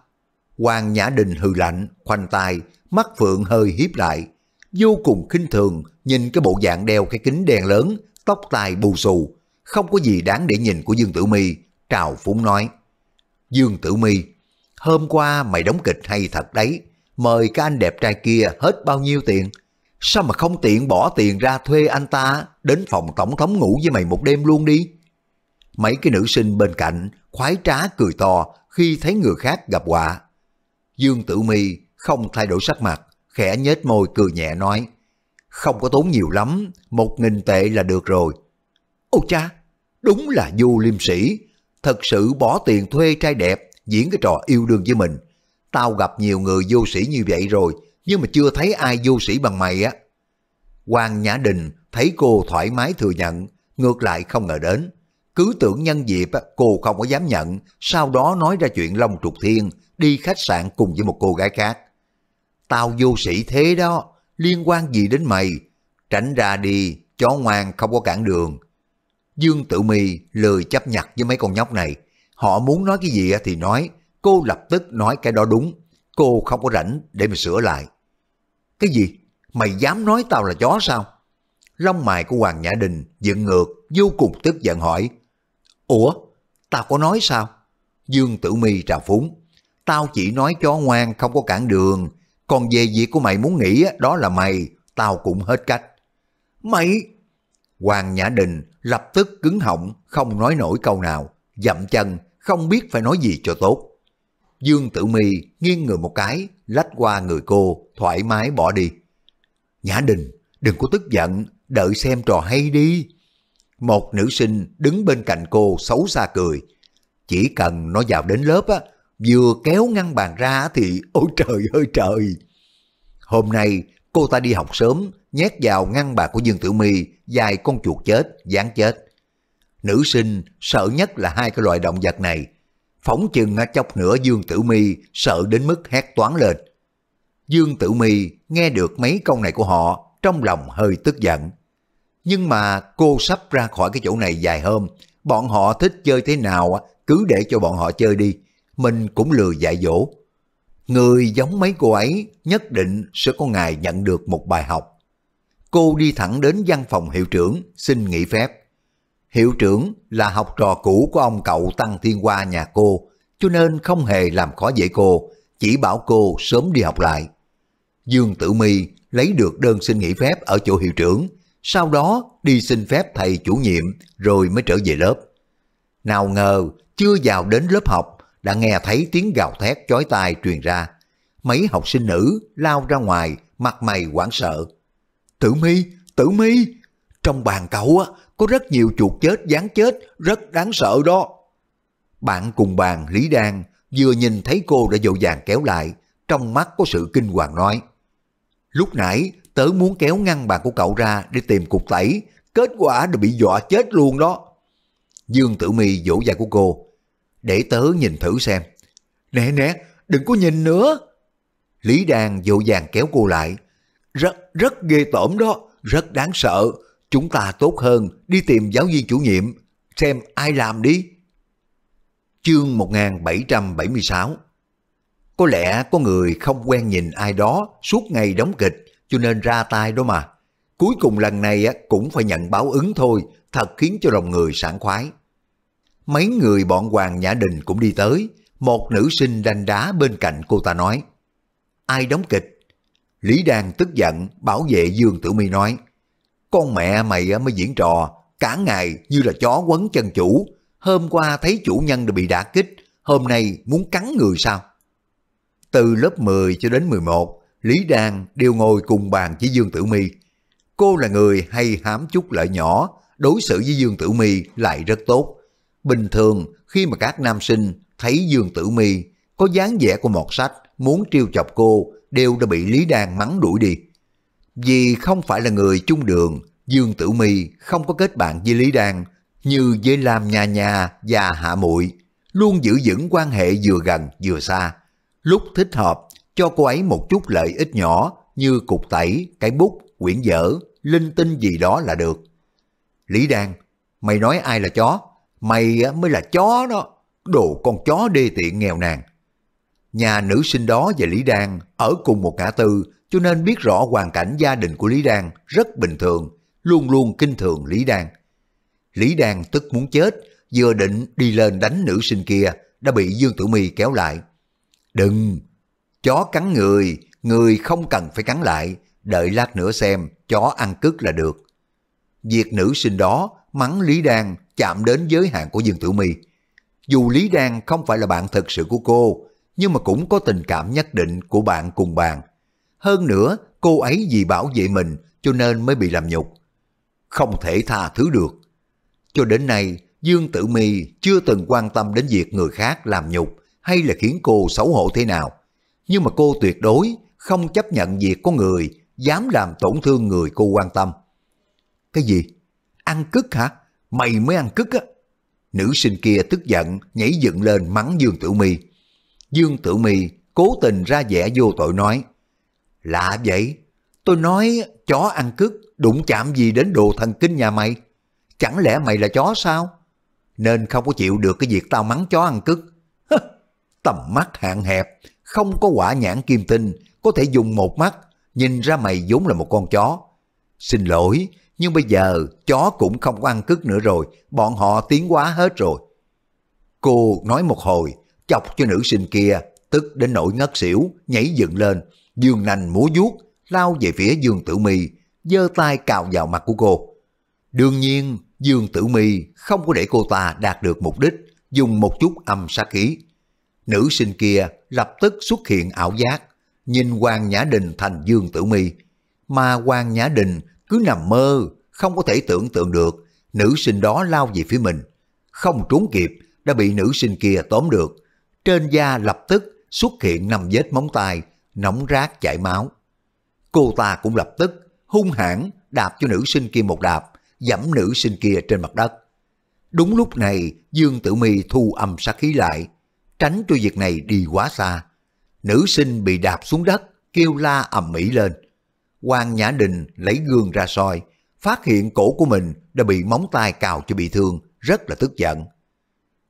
Hoàng Nhã Đình hừ lạnh, khoanh tay, mắt phượng hơi hiếp lại. Vô cùng khinh thường, nhìn cái bộ dạng đeo cái kính đen lớn, tóc tai bù xù. Không có gì đáng để nhìn của Dương Tử Mi, trào phúng nói. Dương Tử Mi, hôm qua mày đóng kịch hay thật đấy, mời cái anh đẹp trai kia hết bao nhiêu tiền? Sao mà không tiện bỏ tiền ra thuê anh ta đến phòng tổng thống ngủ với mày một đêm luôn đi? Mấy cái nữ sinh bên cạnh khoái trá cười to khi thấy người khác gặp họa. Dương Tử Mi không thay đổi sắc mặt, khẽ nhếch môi cười nhẹ nói, không có tốn nhiều lắm, một nghìn tệ là được rồi. Ô cha, đúng là du liêm sĩ, thật sự bỏ tiền thuê trai đẹp diễn cái trò yêu đương với mình. Tao gặp nhiều người vô sĩ như vậy rồi, nhưng mà chưa thấy ai vô sĩ bằng mày á. Hoàng Nhã Đình thấy cô thoải mái thừa nhận, ngược lại không ngờ đến. Cứ tưởng nhân dịp cô không có dám nhận, sau đó nói ra chuyện Long Trục Thiên đi khách sạn cùng với một cô gái khác. Tao vô sĩ thế đó, liên quan gì đến mày? Tránh ra đi, chó ngoan không có cản đường. Dương Tử Mi lười chấp nhặt với mấy con nhóc này. Họ muốn nói cái gì thì nói, cô lập tức nói cái đó đúng. Cô không có rảnh để mà sửa lại. Cái gì? Mày dám nói tao là chó sao? Lông mày của Hoàng Nhã Đình dựng ngược, vô cùng tức giận hỏi. Ủa? Tao có nói sao? Dương Tử Mi trào phúng. Tao chỉ nói chó ngoan không có cản đường. Còn về việc của mày muốn nghĩ đó là mày, tao cũng hết cách. Mày... Hoàng Nhã Đình lập tức cứng họng, không nói nổi câu nào, dậm chân, không biết phải nói gì cho tốt. Dương Tử Mi nghiêng người một cái, lách qua người cô, thoải mái bỏ đi. Nhã Đình, đừng có tức giận, đợi xem trò hay đi. Một nữ sinh đứng bên cạnh cô xấu xa cười. Chỉ cần nó vào đến lớp á, vừa kéo ngăn bàn ra thì ôi trời ơi trời. Hôm nay cô ta đi học sớm nhét vào ngăn bạc của Dương Tử Mi dài con chuột chết, dán chết. Nữ sinh sợ nhất là hai cái loại động vật này. phóng chừng chọc nửa Dương Tử Mi sợ đến mức hét toán lên. Dương Tử Mi nghe được mấy câu này của họ trong lòng hơi tức giận. Nhưng mà cô sắp ra khỏi cái chỗ này dài hôm, bọn họ thích chơi thế nào cứ để cho bọn họ chơi đi, mình cũng lừa dạy dỗ. Người giống mấy cô ấy nhất định sẽ có ngày nhận được một bài học cô đi thẳng đến văn phòng hiệu trưởng xin nghỉ phép. Hiệu trưởng là học trò cũ của ông cậu Tăng Thiên Hoa nhà cô, cho nên không hề làm khó dễ cô, chỉ bảo cô sớm đi học lại. Dương Tử my lấy được đơn xin nghỉ phép ở chỗ hiệu trưởng, sau đó đi xin phép thầy chủ nhiệm rồi mới trở về lớp. Nào ngờ chưa vào đến lớp học đã nghe thấy tiếng gào thét chói tai truyền ra. Mấy học sinh nữ lao ra ngoài mặt mày hoảng sợ. Tử mi, tử mi, trong bàn cậu á, có rất nhiều chuột chết, gián chết, rất đáng sợ đó. Bạn cùng bàn Lý Đan vừa nhìn thấy cô đã dội dàng kéo lại, trong mắt có sự kinh hoàng nói. Lúc nãy tớ muốn kéo ngăn bàn của cậu ra để tìm cục tẩy, kết quả đã bị dọa chết luôn đó. Dương Tử Mi vỗ vai của cô, để tớ nhìn thử xem. Nè nè, đừng có nhìn nữa. Lý Đan dội dàng kéo cô lại, rất, rất ghê tởm đó, rất đáng sợ. Chúng ta tốt hơn đi tìm giáo viên chủ nhiệm, xem ai làm đi. Chương 1776 Có lẽ có người không quen nhìn ai đó suốt ngày đóng kịch cho nên ra tay đó mà. Cuối cùng lần này cũng phải nhận báo ứng thôi, thật khiến cho lòng người sảng khoái. Mấy người bọn Hoàng Nhã Đình cũng đi tới, một nữ sinh đanh đá bên cạnh cô ta nói. Ai đóng kịch? Lý Đan tức giận bảo vệ Dương Tử Mi nói Con mẹ mày mới diễn trò cả ngày như là chó quấn chân chủ Hôm qua thấy chủ nhân đã bị đả kích Hôm nay muốn cắn người sao Từ lớp 10 cho đến 11 Lý Đan đều ngồi cùng bàn với Dương Tử Mi Cô là người hay hám chút lợi nhỏ Đối xử với Dương Tử Mi lại rất tốt Bình thường khi mà các nam sinh thấy Dương Tử Mi có dáng vẻ của một sách muốn trêu chọc cô đều đã bị Lý Đan mắng đuổi đi. Vì không phải là người chung đường, Dương Tử Mi không có kết bạn với Lý Đan như với Lam Nha Nha và Hạ Muội luôn giữ vững quan hệ vừa gần vừa xa. Lúc thích hợp, cho cô ấy một chút lợi ích nhỏ như cục tẩy, cái bút, quyển vở, linh tinh gì đó là được. Lý Đan, mày nói ai là chó? Mày mới là chó đó, đồ con chó đê tiện nghèo nàn. Nhà nữ sinh đó và Lý Đan ở cùng một ngã tư cho nên biết rõ hoàn cảnh gia đình của Lý Đan rất bình thường, luôn luôn kinh thường Lý Đan. Lý Đan tức muốn chết, vừa định đi lên đánh nữ sinh kia đã bị Dương Tử Mi kéo lại. Đừng! Chó cắn người, người không cần phải cắn lại, đợi lát nữa xem chó ăn cứt là được. Việc nữ sinh đó mắng Lý Đan chạm đến giới hạn của Dương Tử Mi. Dù Lý Đan không phải là bạn thật sự của cô, nhưng mà cũng có tình cảm nhất định của bạn cùng bàn. Hơn nữa, cô ấy vì bảo vệ mình cho nên mới bị làm nhục. Không thể tha thứ được. Cho đến nay, Dương Tử my chưa từng quan tâm đến việc người khác làm nhục hay là khiến cô xấu hổ thế nào. Nhưng mà cô tuyệt đối không chấp nhận việc có người dám làm tổn thương người cô quan tâm. Cái gì? Ăn cứt hả? Mày mới ăn cứt á. Nữ sinh kia tức giận, nhảy dựng lên mắng Dương Tử my Dương Tử Mi cố tình ra vẻ vô tội nói, Lạ vậy, tôi nói chó ăn cứt đụng chạm gì đến đồ thần kinh nhà mày? Chẳng lẽ mày là chó sao? Nên không có chịu được cái việc tao mắng chó ăn cứt. Tầm mắt hạn hẹp, không có quả nhãn kim tinh, có thể dùng một mắt, nhìn ra mày vốn là một con chó. Xin lỗi, nhưng bây giờ chó cũng không có ăn cứt nữa rồi, bọn họ tiến hóa hết rồi. Cô nói một hồi, chọc cho nữ sinh kia, tức đến nỗi ngất xỉu, nhảy dựng lên, dương nành múa vuốt, lao về phía Dương Tử Mi, giơ tay cào vào mặt của cô. Đương nhiên, Dương Tử Mi không có để cô ta đạt được mục đích, dùng một chút âm sát khí. Nữ sinh kia lập tức xuất hiện ảo giác, nhìn quan Nhã Đình thành Dương Tử Mi, mà quan Nhã Đình cứ nằm mơ, không có thể tưởng tượng được nữ sinh đó lao về phía mình. Không trốn kịp, đã bị nữ sinh kia tóm được, trên da lập tức xuất hiện năm vết móng tay, nóng rát chảy máu. Cô ta cũng lập tức hung hãn đạp cho nữ sinh kia một đạp, dẫm nữ sinh kia trên mặt đất. Đúng lúc này, Dương Tử Mi thu âm sát khí lại, tránh cho việc này đi quá xa. Nữ sinh bị đạp xuống đất, kêu la ầm ĩ lên. Quan Nhã Đình lấy gương ra soi, phát hiện cổ của mình đã bị móng tay cào cho bị thương, rất là tức giận.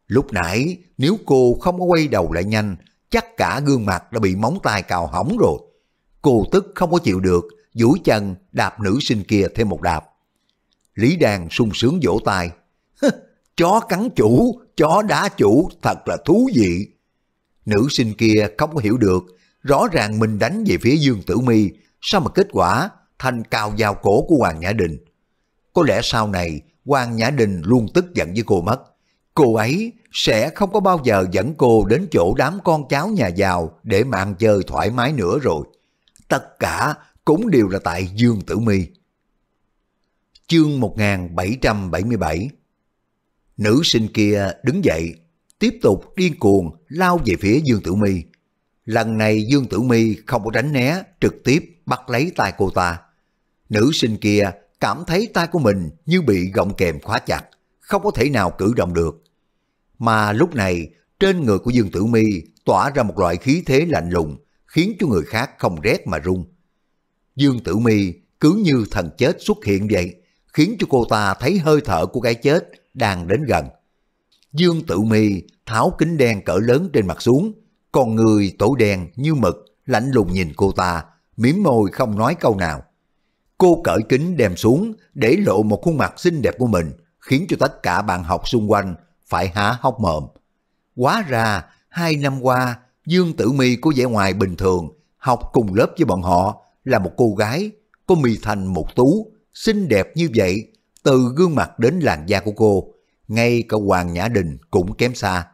Lúc nãy nếu cô không có quay đầu lại nhanh, chắc cả gương mặt đã bị móng tay cào hỏng rồi. Cô tức không có chịu được, duỗi chân đạp nữ sinh kia thêm một đạp. Lý Đàn sung sướng vỗ tay. chó cắn chủ, chó đá chủ, thật là thú vị. Nữ sinh kia không có hiểu được, rõ ràng mình đánh về phía Dương Tử Mi, sao mà kết quả thành cao giao cổ của Hoàng Nhã Đình. Có lẽ sau này Hoàng Nhã Đình luôn tức giận với cô mất. Cô ấy sẽ không có bao giờ dẫn cô đến chỗ đám con cháu nhà giàu để mà ăn chơi thoải mái nữa rồi. Tất cả cũng đều là tại Dương Tử Mi. Chương 1777 Nữ sinh kia đứng dậy, tiếp tục điên cuồng lao về phía Dương Tử Mi. Lần này Dương Tử Mi không có tránh né, trực tiếp bắt lấy tay cô ta. Nữ sinh kia cảm thấy tay của mình như bị gọng kèm khóa chặt, không có thể nào cử động được. Mà lúc này, trên người của Dương Tử Mi tỏa ra một loại khí thế lạnh lùng, khiến cho người khác không rét mà run. Dương Tử Mi cứ như thần chết xuất hiện vậy, khiến cho cô ta thấy hơi thở của cái chết đang đến gần. Dương Tử Mi tháo kính đen cỡ lớn trên mặt xuống, còn người tối đen như mực lạnh lùng nhìn cô ta, miếm môi không nói câu nào. Cô cởi kính đem xuống để lộ một khuôn mặt xinh đẹp của mình, khiến cho tất cả bạn học xung quanh phải há hốc mồm. Quá ra, hai năm qua, Dương Tử Mi có vẻ ngoài bình thường, học cùng lớp với bọn họ là một cô gái, có mì thành một tú, xinh đẹp như vậy, từ gương mặt đến làn da của cô, ngay cả Hoàng Nhã Đình cũng kém xa.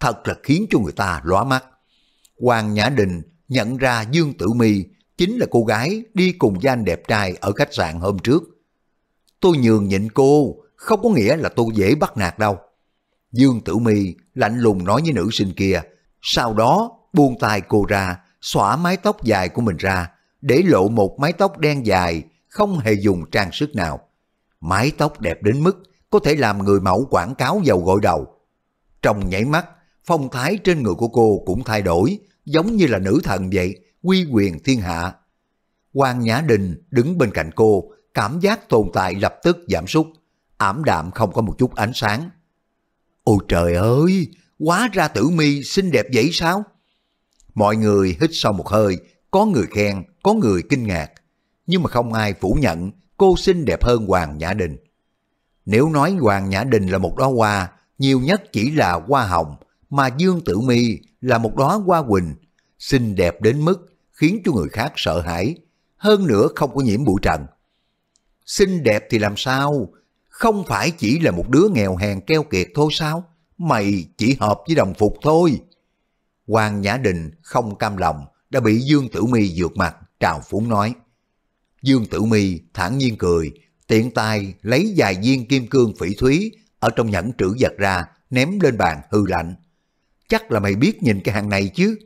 Thật là khiến cho người ta lóa mắt. Hoàng Nhã Đình nhận ra Dương Tử Mi chính là cô gái đi cùng với anh đẹp trai ở khách sạn hôm trước. Tôi nhường nhịn cô, không có nghĩa là tôi dễ bắt nạt đâu. Dương Tử Mi lạnh lùng nói với nữ sinh kia, sau đó buông tay cô ra, xõa mái tóc dài của mình ra, để lộ một mái tóc đen dài, không hề dùng trang sức nào. Mái tóc đẹp đến mức có thể làm người mẫu quảng cáo dầu gội đầu. Trong nhảy mắt, phong thái trên người của cô cũng thay đổi, giống như là nữ thần vậy, quy quyền thiên hạ. Quan Nhã Đình đứng bên cạnh cô, cảm giác tồn tại lập tức giảm sút, ảm đạm không có một chút ánh sáng. Ôi trời ơi, quá ra tử mi xinh đẹp vậy sao? Mọi người hít sâu một hơi, có người khen, có người kinh ngạc. Nhưng mà không ai phủ nhận cô xinh đẹp hơn Hoàng Nhã Đình. Nếu nói Hoàng Nhã Đình là một đóa hoa, nhiều nhất chỉ là hoa hồng, mà Dương Tử Mi là một đóa hoa quỳnh, xinh đẹp đến mức khiến cho người khác sợ hãi, hơn nữa không có nhiễm bụi trần. Xinh đẹp thì làm sao, không phải chỉ là một đứa nghèo hèn keo kiệt thôi sao? Mày chỉ hợp với đồng phục thôi. Hoàng Nhã Đình không cam lòng, đã bị Dương Tử Mi vượt mặt, trào phúng nói. Dương Tử Mi thản nhiên cười, tiện tay lấy vài viên kim cương phỉ thúy ở trong nhẫn trữ vật ra, ném lên bàn hư lạnh. Chắc là mày biết nhìn cái hàng này chứ,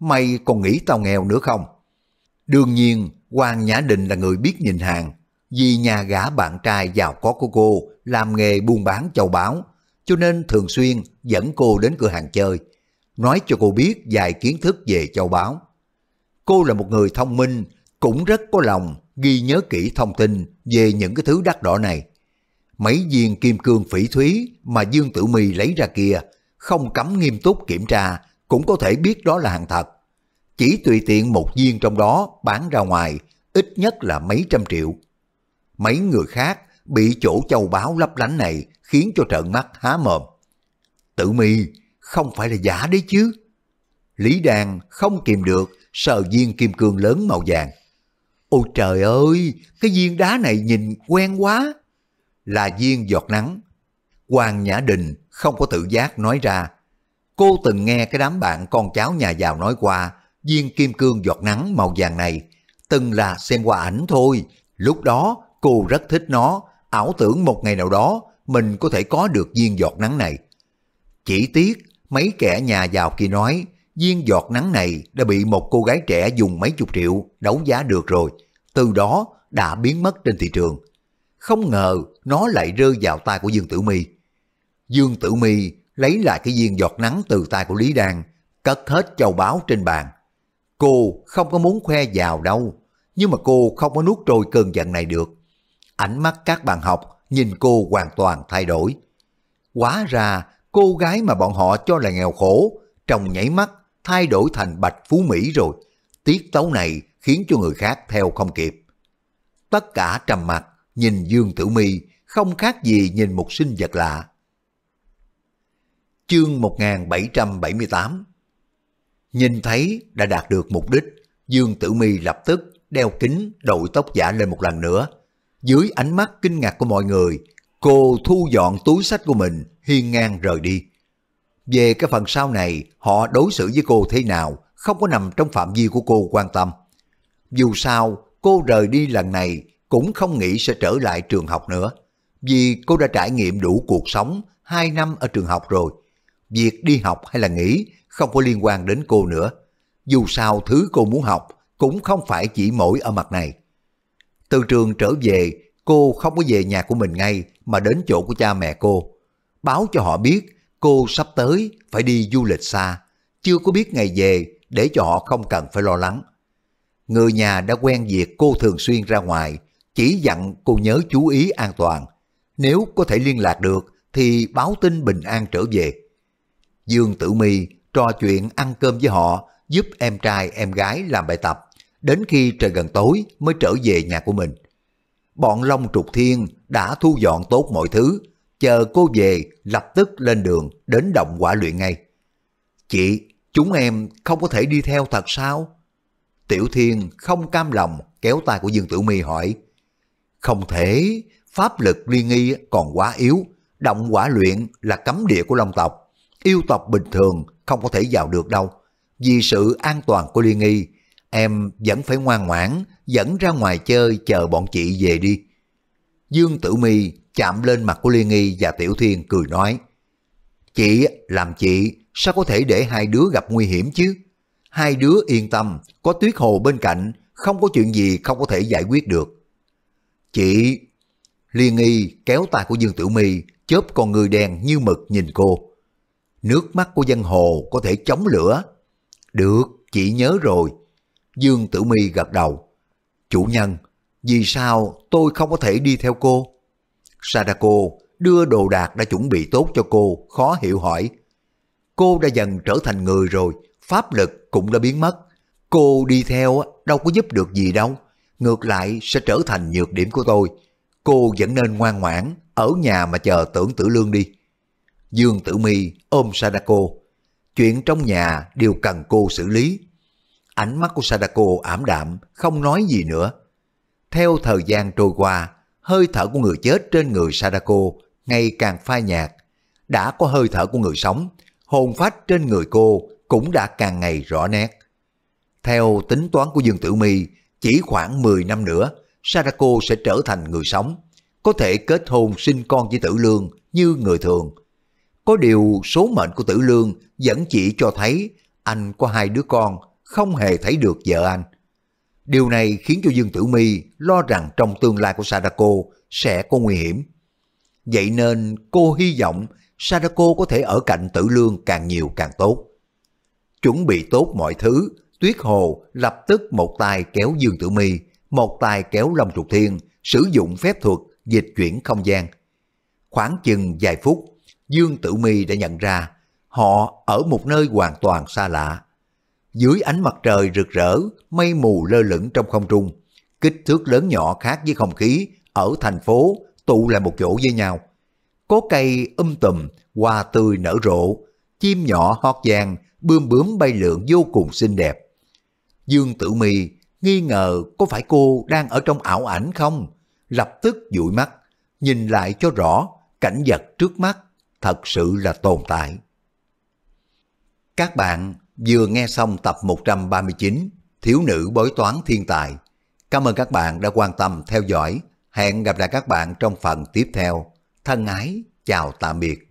mày còn nghĩ tao nghèo nữa không? Đương nhiên, Hoàng Nhã Đình là người biết nhìn hàng, vì nhà gã bạn trai giàu có của cô làm nghề buôn bán châu báu, cho nên thường xuyên dẫn cô đến cửa hàng chơi, nói cho cô biết vài kiến thức về châu báu. Cô là một người thông minh, cũng rất có lòng ghi nhớ kỹ thông tin về những cái thứ đắt đỏ này. Mấy viên kim cương phỉ thúy mà Dương Tử mì lấy ra kia, không cấm nghiêm túc kiểm tra, cũng có thể biết đó là hàng thật. Chỉ tùy tiện một viên trong đó bán ra ngoài, ít nhất là mấy trăm triệu mấy người khác bị chỗ châu báu lấp lánh này khiến cho trợn mắt há mồm. Tử mi không phải là giả đấy chứ. Lý Đan không kìm được sờ viên kim cương lớn màu vàng. Ôi trời ơi, cái viên đá này nhìn quen quá. Là viên giọt nắng. Hoàng Nhã Đình không có tự giác nói ra. Cô từng nghe cái đám bạn con cháu nhà giàu nói qua viên kim cương giọt nắng màu vàng này từng là xem qua ảnh thôi. Lúc đó Cô rất thích nó, ảo tưởng một ngày nào đó mình có thể có được viên giọt nắng này. Chỉ tiếc, mấy kẻ nhà giàu kia nói, viên giọt nắng này đã bị một cô gái trẻ dùng mấy chục triệu đấu giá được rồi. Từ đó đã biến mất trên thị trường. Không ngờ nó lại rơi vào tay của Dương Tử Mi. Dương Tử Mi lấy lại cái viên giọt nắng từ tay của Lý Đan, cất hết châu báu trên bàn. Cô không có muốn khoe giàu đâu, nhưng mà cô không có nuốt trôi cơn giận này được. Ánh mắt các bạn học nhìn cô hoàn toàn thay đổi. Quá ra, cô gái mà bọn họ cho là nghèo khổ, trong nhảy mắt thay đổi thành bạch phú Mỹ rồi. Tiết tấu này khiến cho người khác theo không kịp. Tất cả trầm mặt, nhìn Dương Tử Mi không khác gì nhìn một sinh vật lạ. Chương 1778 Nhìn thấy đã đạt được mục đích, Dương Tử Mi lập tức đeo kính đội tóc giả lên một lần nữa, dưới ánh mắt kinh ngạc của mọi người, cô thu dọn túi sách của mình, hiên ngang rời đi. Về cái phần sau này, họ đối xử với cô thế nào, không có nằm trong phạm vi của cô quan tâm. Dù sao, cô rời đi lần này cũng không nghĩ sẽ trở lại trường học nữa, vì cô đã trải nghiệm đủ cuộc sống 2 năm ở trường học rồi. Việc đi học hay là nghỉ không có liên quan đến cô nữa. Dù sao thứ cô muốn học cũng không phải chỉ mỗi ở mặt này. Từ trường trở về, cô không có về nhà của mình ngay mà đến chỗ của cha mẹ cô. Báo cho họ biết cô sắp tới phải đi du lịch xa, chưa có biết ngày về để cho họ không cần phải lo lắng. Người nhà đã quen việc cô thường xuyên ra ngoài, chỉ dặn cô nhớ chú ý an toàn. Nếu có thể liên lạc được thì báo tin bình an trở về. Dương Tử My trò chuyện ăn cơm với họ giúp em trai em gái làm bài tập đến khi trời gần tối mới trở về nhà của mình. Bọn Long Trục Thiên đã thu dọn tốt mọi thứ, chờ cô về lập tức lên đường đến động quả luyện ngay. Chị, chúng em không có thể đi theo thật sao? Tiểu Thiên không cam lòng kéo tay của Dương Tử Mi hỏi. Không thể, pháp lực liên nghi còn quá yếu, động quả luyện là cấm địa của Long tộc. Yêu tộc bình thường không có thể vào được đâu. Vì sự an toàn của liên nghi, Em vẫn phải ngoan ngoãn, dẫn ra ngoài chơi chờ bọn chị về đi. Dương Tử Mi chạm lên mặt của Liên Nghi và Tiểu Thiên cười nói. Chị, làm chị, sao có thể để hai đứa gặp nguy hiểm chứ? Hai đứa yên tâm, có tuyết hồ bên cạnh, không có chuyện gì không có thể giải quyết được. Chị, Liên Nghi kéo tay của Dương Tử Mi chớp con người đen như mực nhìn cô. Nước mắt của dân hồ có thể chống lửa. Được, chị nhớ rồi, Dương Tử Mi gật đầu. Chủ nhân, vì sao tôi không có thể đi theo cô? Sadako đưa đồ đạc đã chuẩn bị tốt cho cô, khó hiểu hỏi. Cô đã dần trở thành người rồi, pháp lực cũng đã biến mất. Cô đi theo đâu có giúp được gì đâu, ngược lại sẽ trở thành nhược điểm của tôi. Cô vẫn nên ngoan ngoãn, ở nhà mà chờ tưởng tử lương đi. Dương Tử Mi ôm Sadako. Chuyện trong nhà đều cần cô xử lý, Ánh mắt của Sadako ảm đạm, không nói gì nữa. Theo thời gian trôi qua, hơi thở của người chết trên người Sadako ngày càng phai nhạt. Đã có hơi thở của người sống, hồn phách trên người cô cũng đã càng ngày rõ nét. Theo tính toán của Dương Tử Mi, chỉ khoảng 10 năm nữa, Sadako sẽ trở thành người sống, có thể kết hôn sinh con với Tử Lương như người thường. Có điều số mệnh của Tử Lương vẫn chỉ cho thấy anh có hai đứa con không hề thấy được vợ anh. Điều này khiến cho Dương Tử Mi lo rằng trong tương lai của Sadako sẽ có nguy hiểm. Vậy nên cô hy vọng Sadako có thể ở cạnh tử lương càng nhiều càng tốt. Chuẩn bị tốt mọi thứ, Tuyết Hồ lập tức một tay kéo Dương Tử Mi, một tay kéo Long Trục Thiên, sử dụng phép thuật dịch chuyển không gian. Khoảng chừng vài phút, Dương Tử Mi đã nhận ra họ ở một nơi hoàn toàn xa lạ. Dưới ánh mặt trời rực rỡ, mây mù lơ lửng trong không trung, kích thước lớn nhỏ khác với không khí ở thành phố tụ lại một chỗ với nhau. Có cây um tùm, hoa tươi nở rộ, chim nhỏ hót vang, bươm bướm bay lượn vô cùng xinh đẹp. Dương Tử Mi nghi ngờ có phải cô đang ở trong ảo ảnh không? Lập tức dụi mắt, nhìn lại cho rõ cảnh vật trước mắt thật sự là tồn tại. Các bạn vừa nghe xong tập 139 Thiếu nữ bói toán thiên tài. Cảm ơn các bạn đã quan tâm theo dõi. Hẹn gặp lại các bạn trong phần tiếp theo. Thân ái, chào tạm biệt.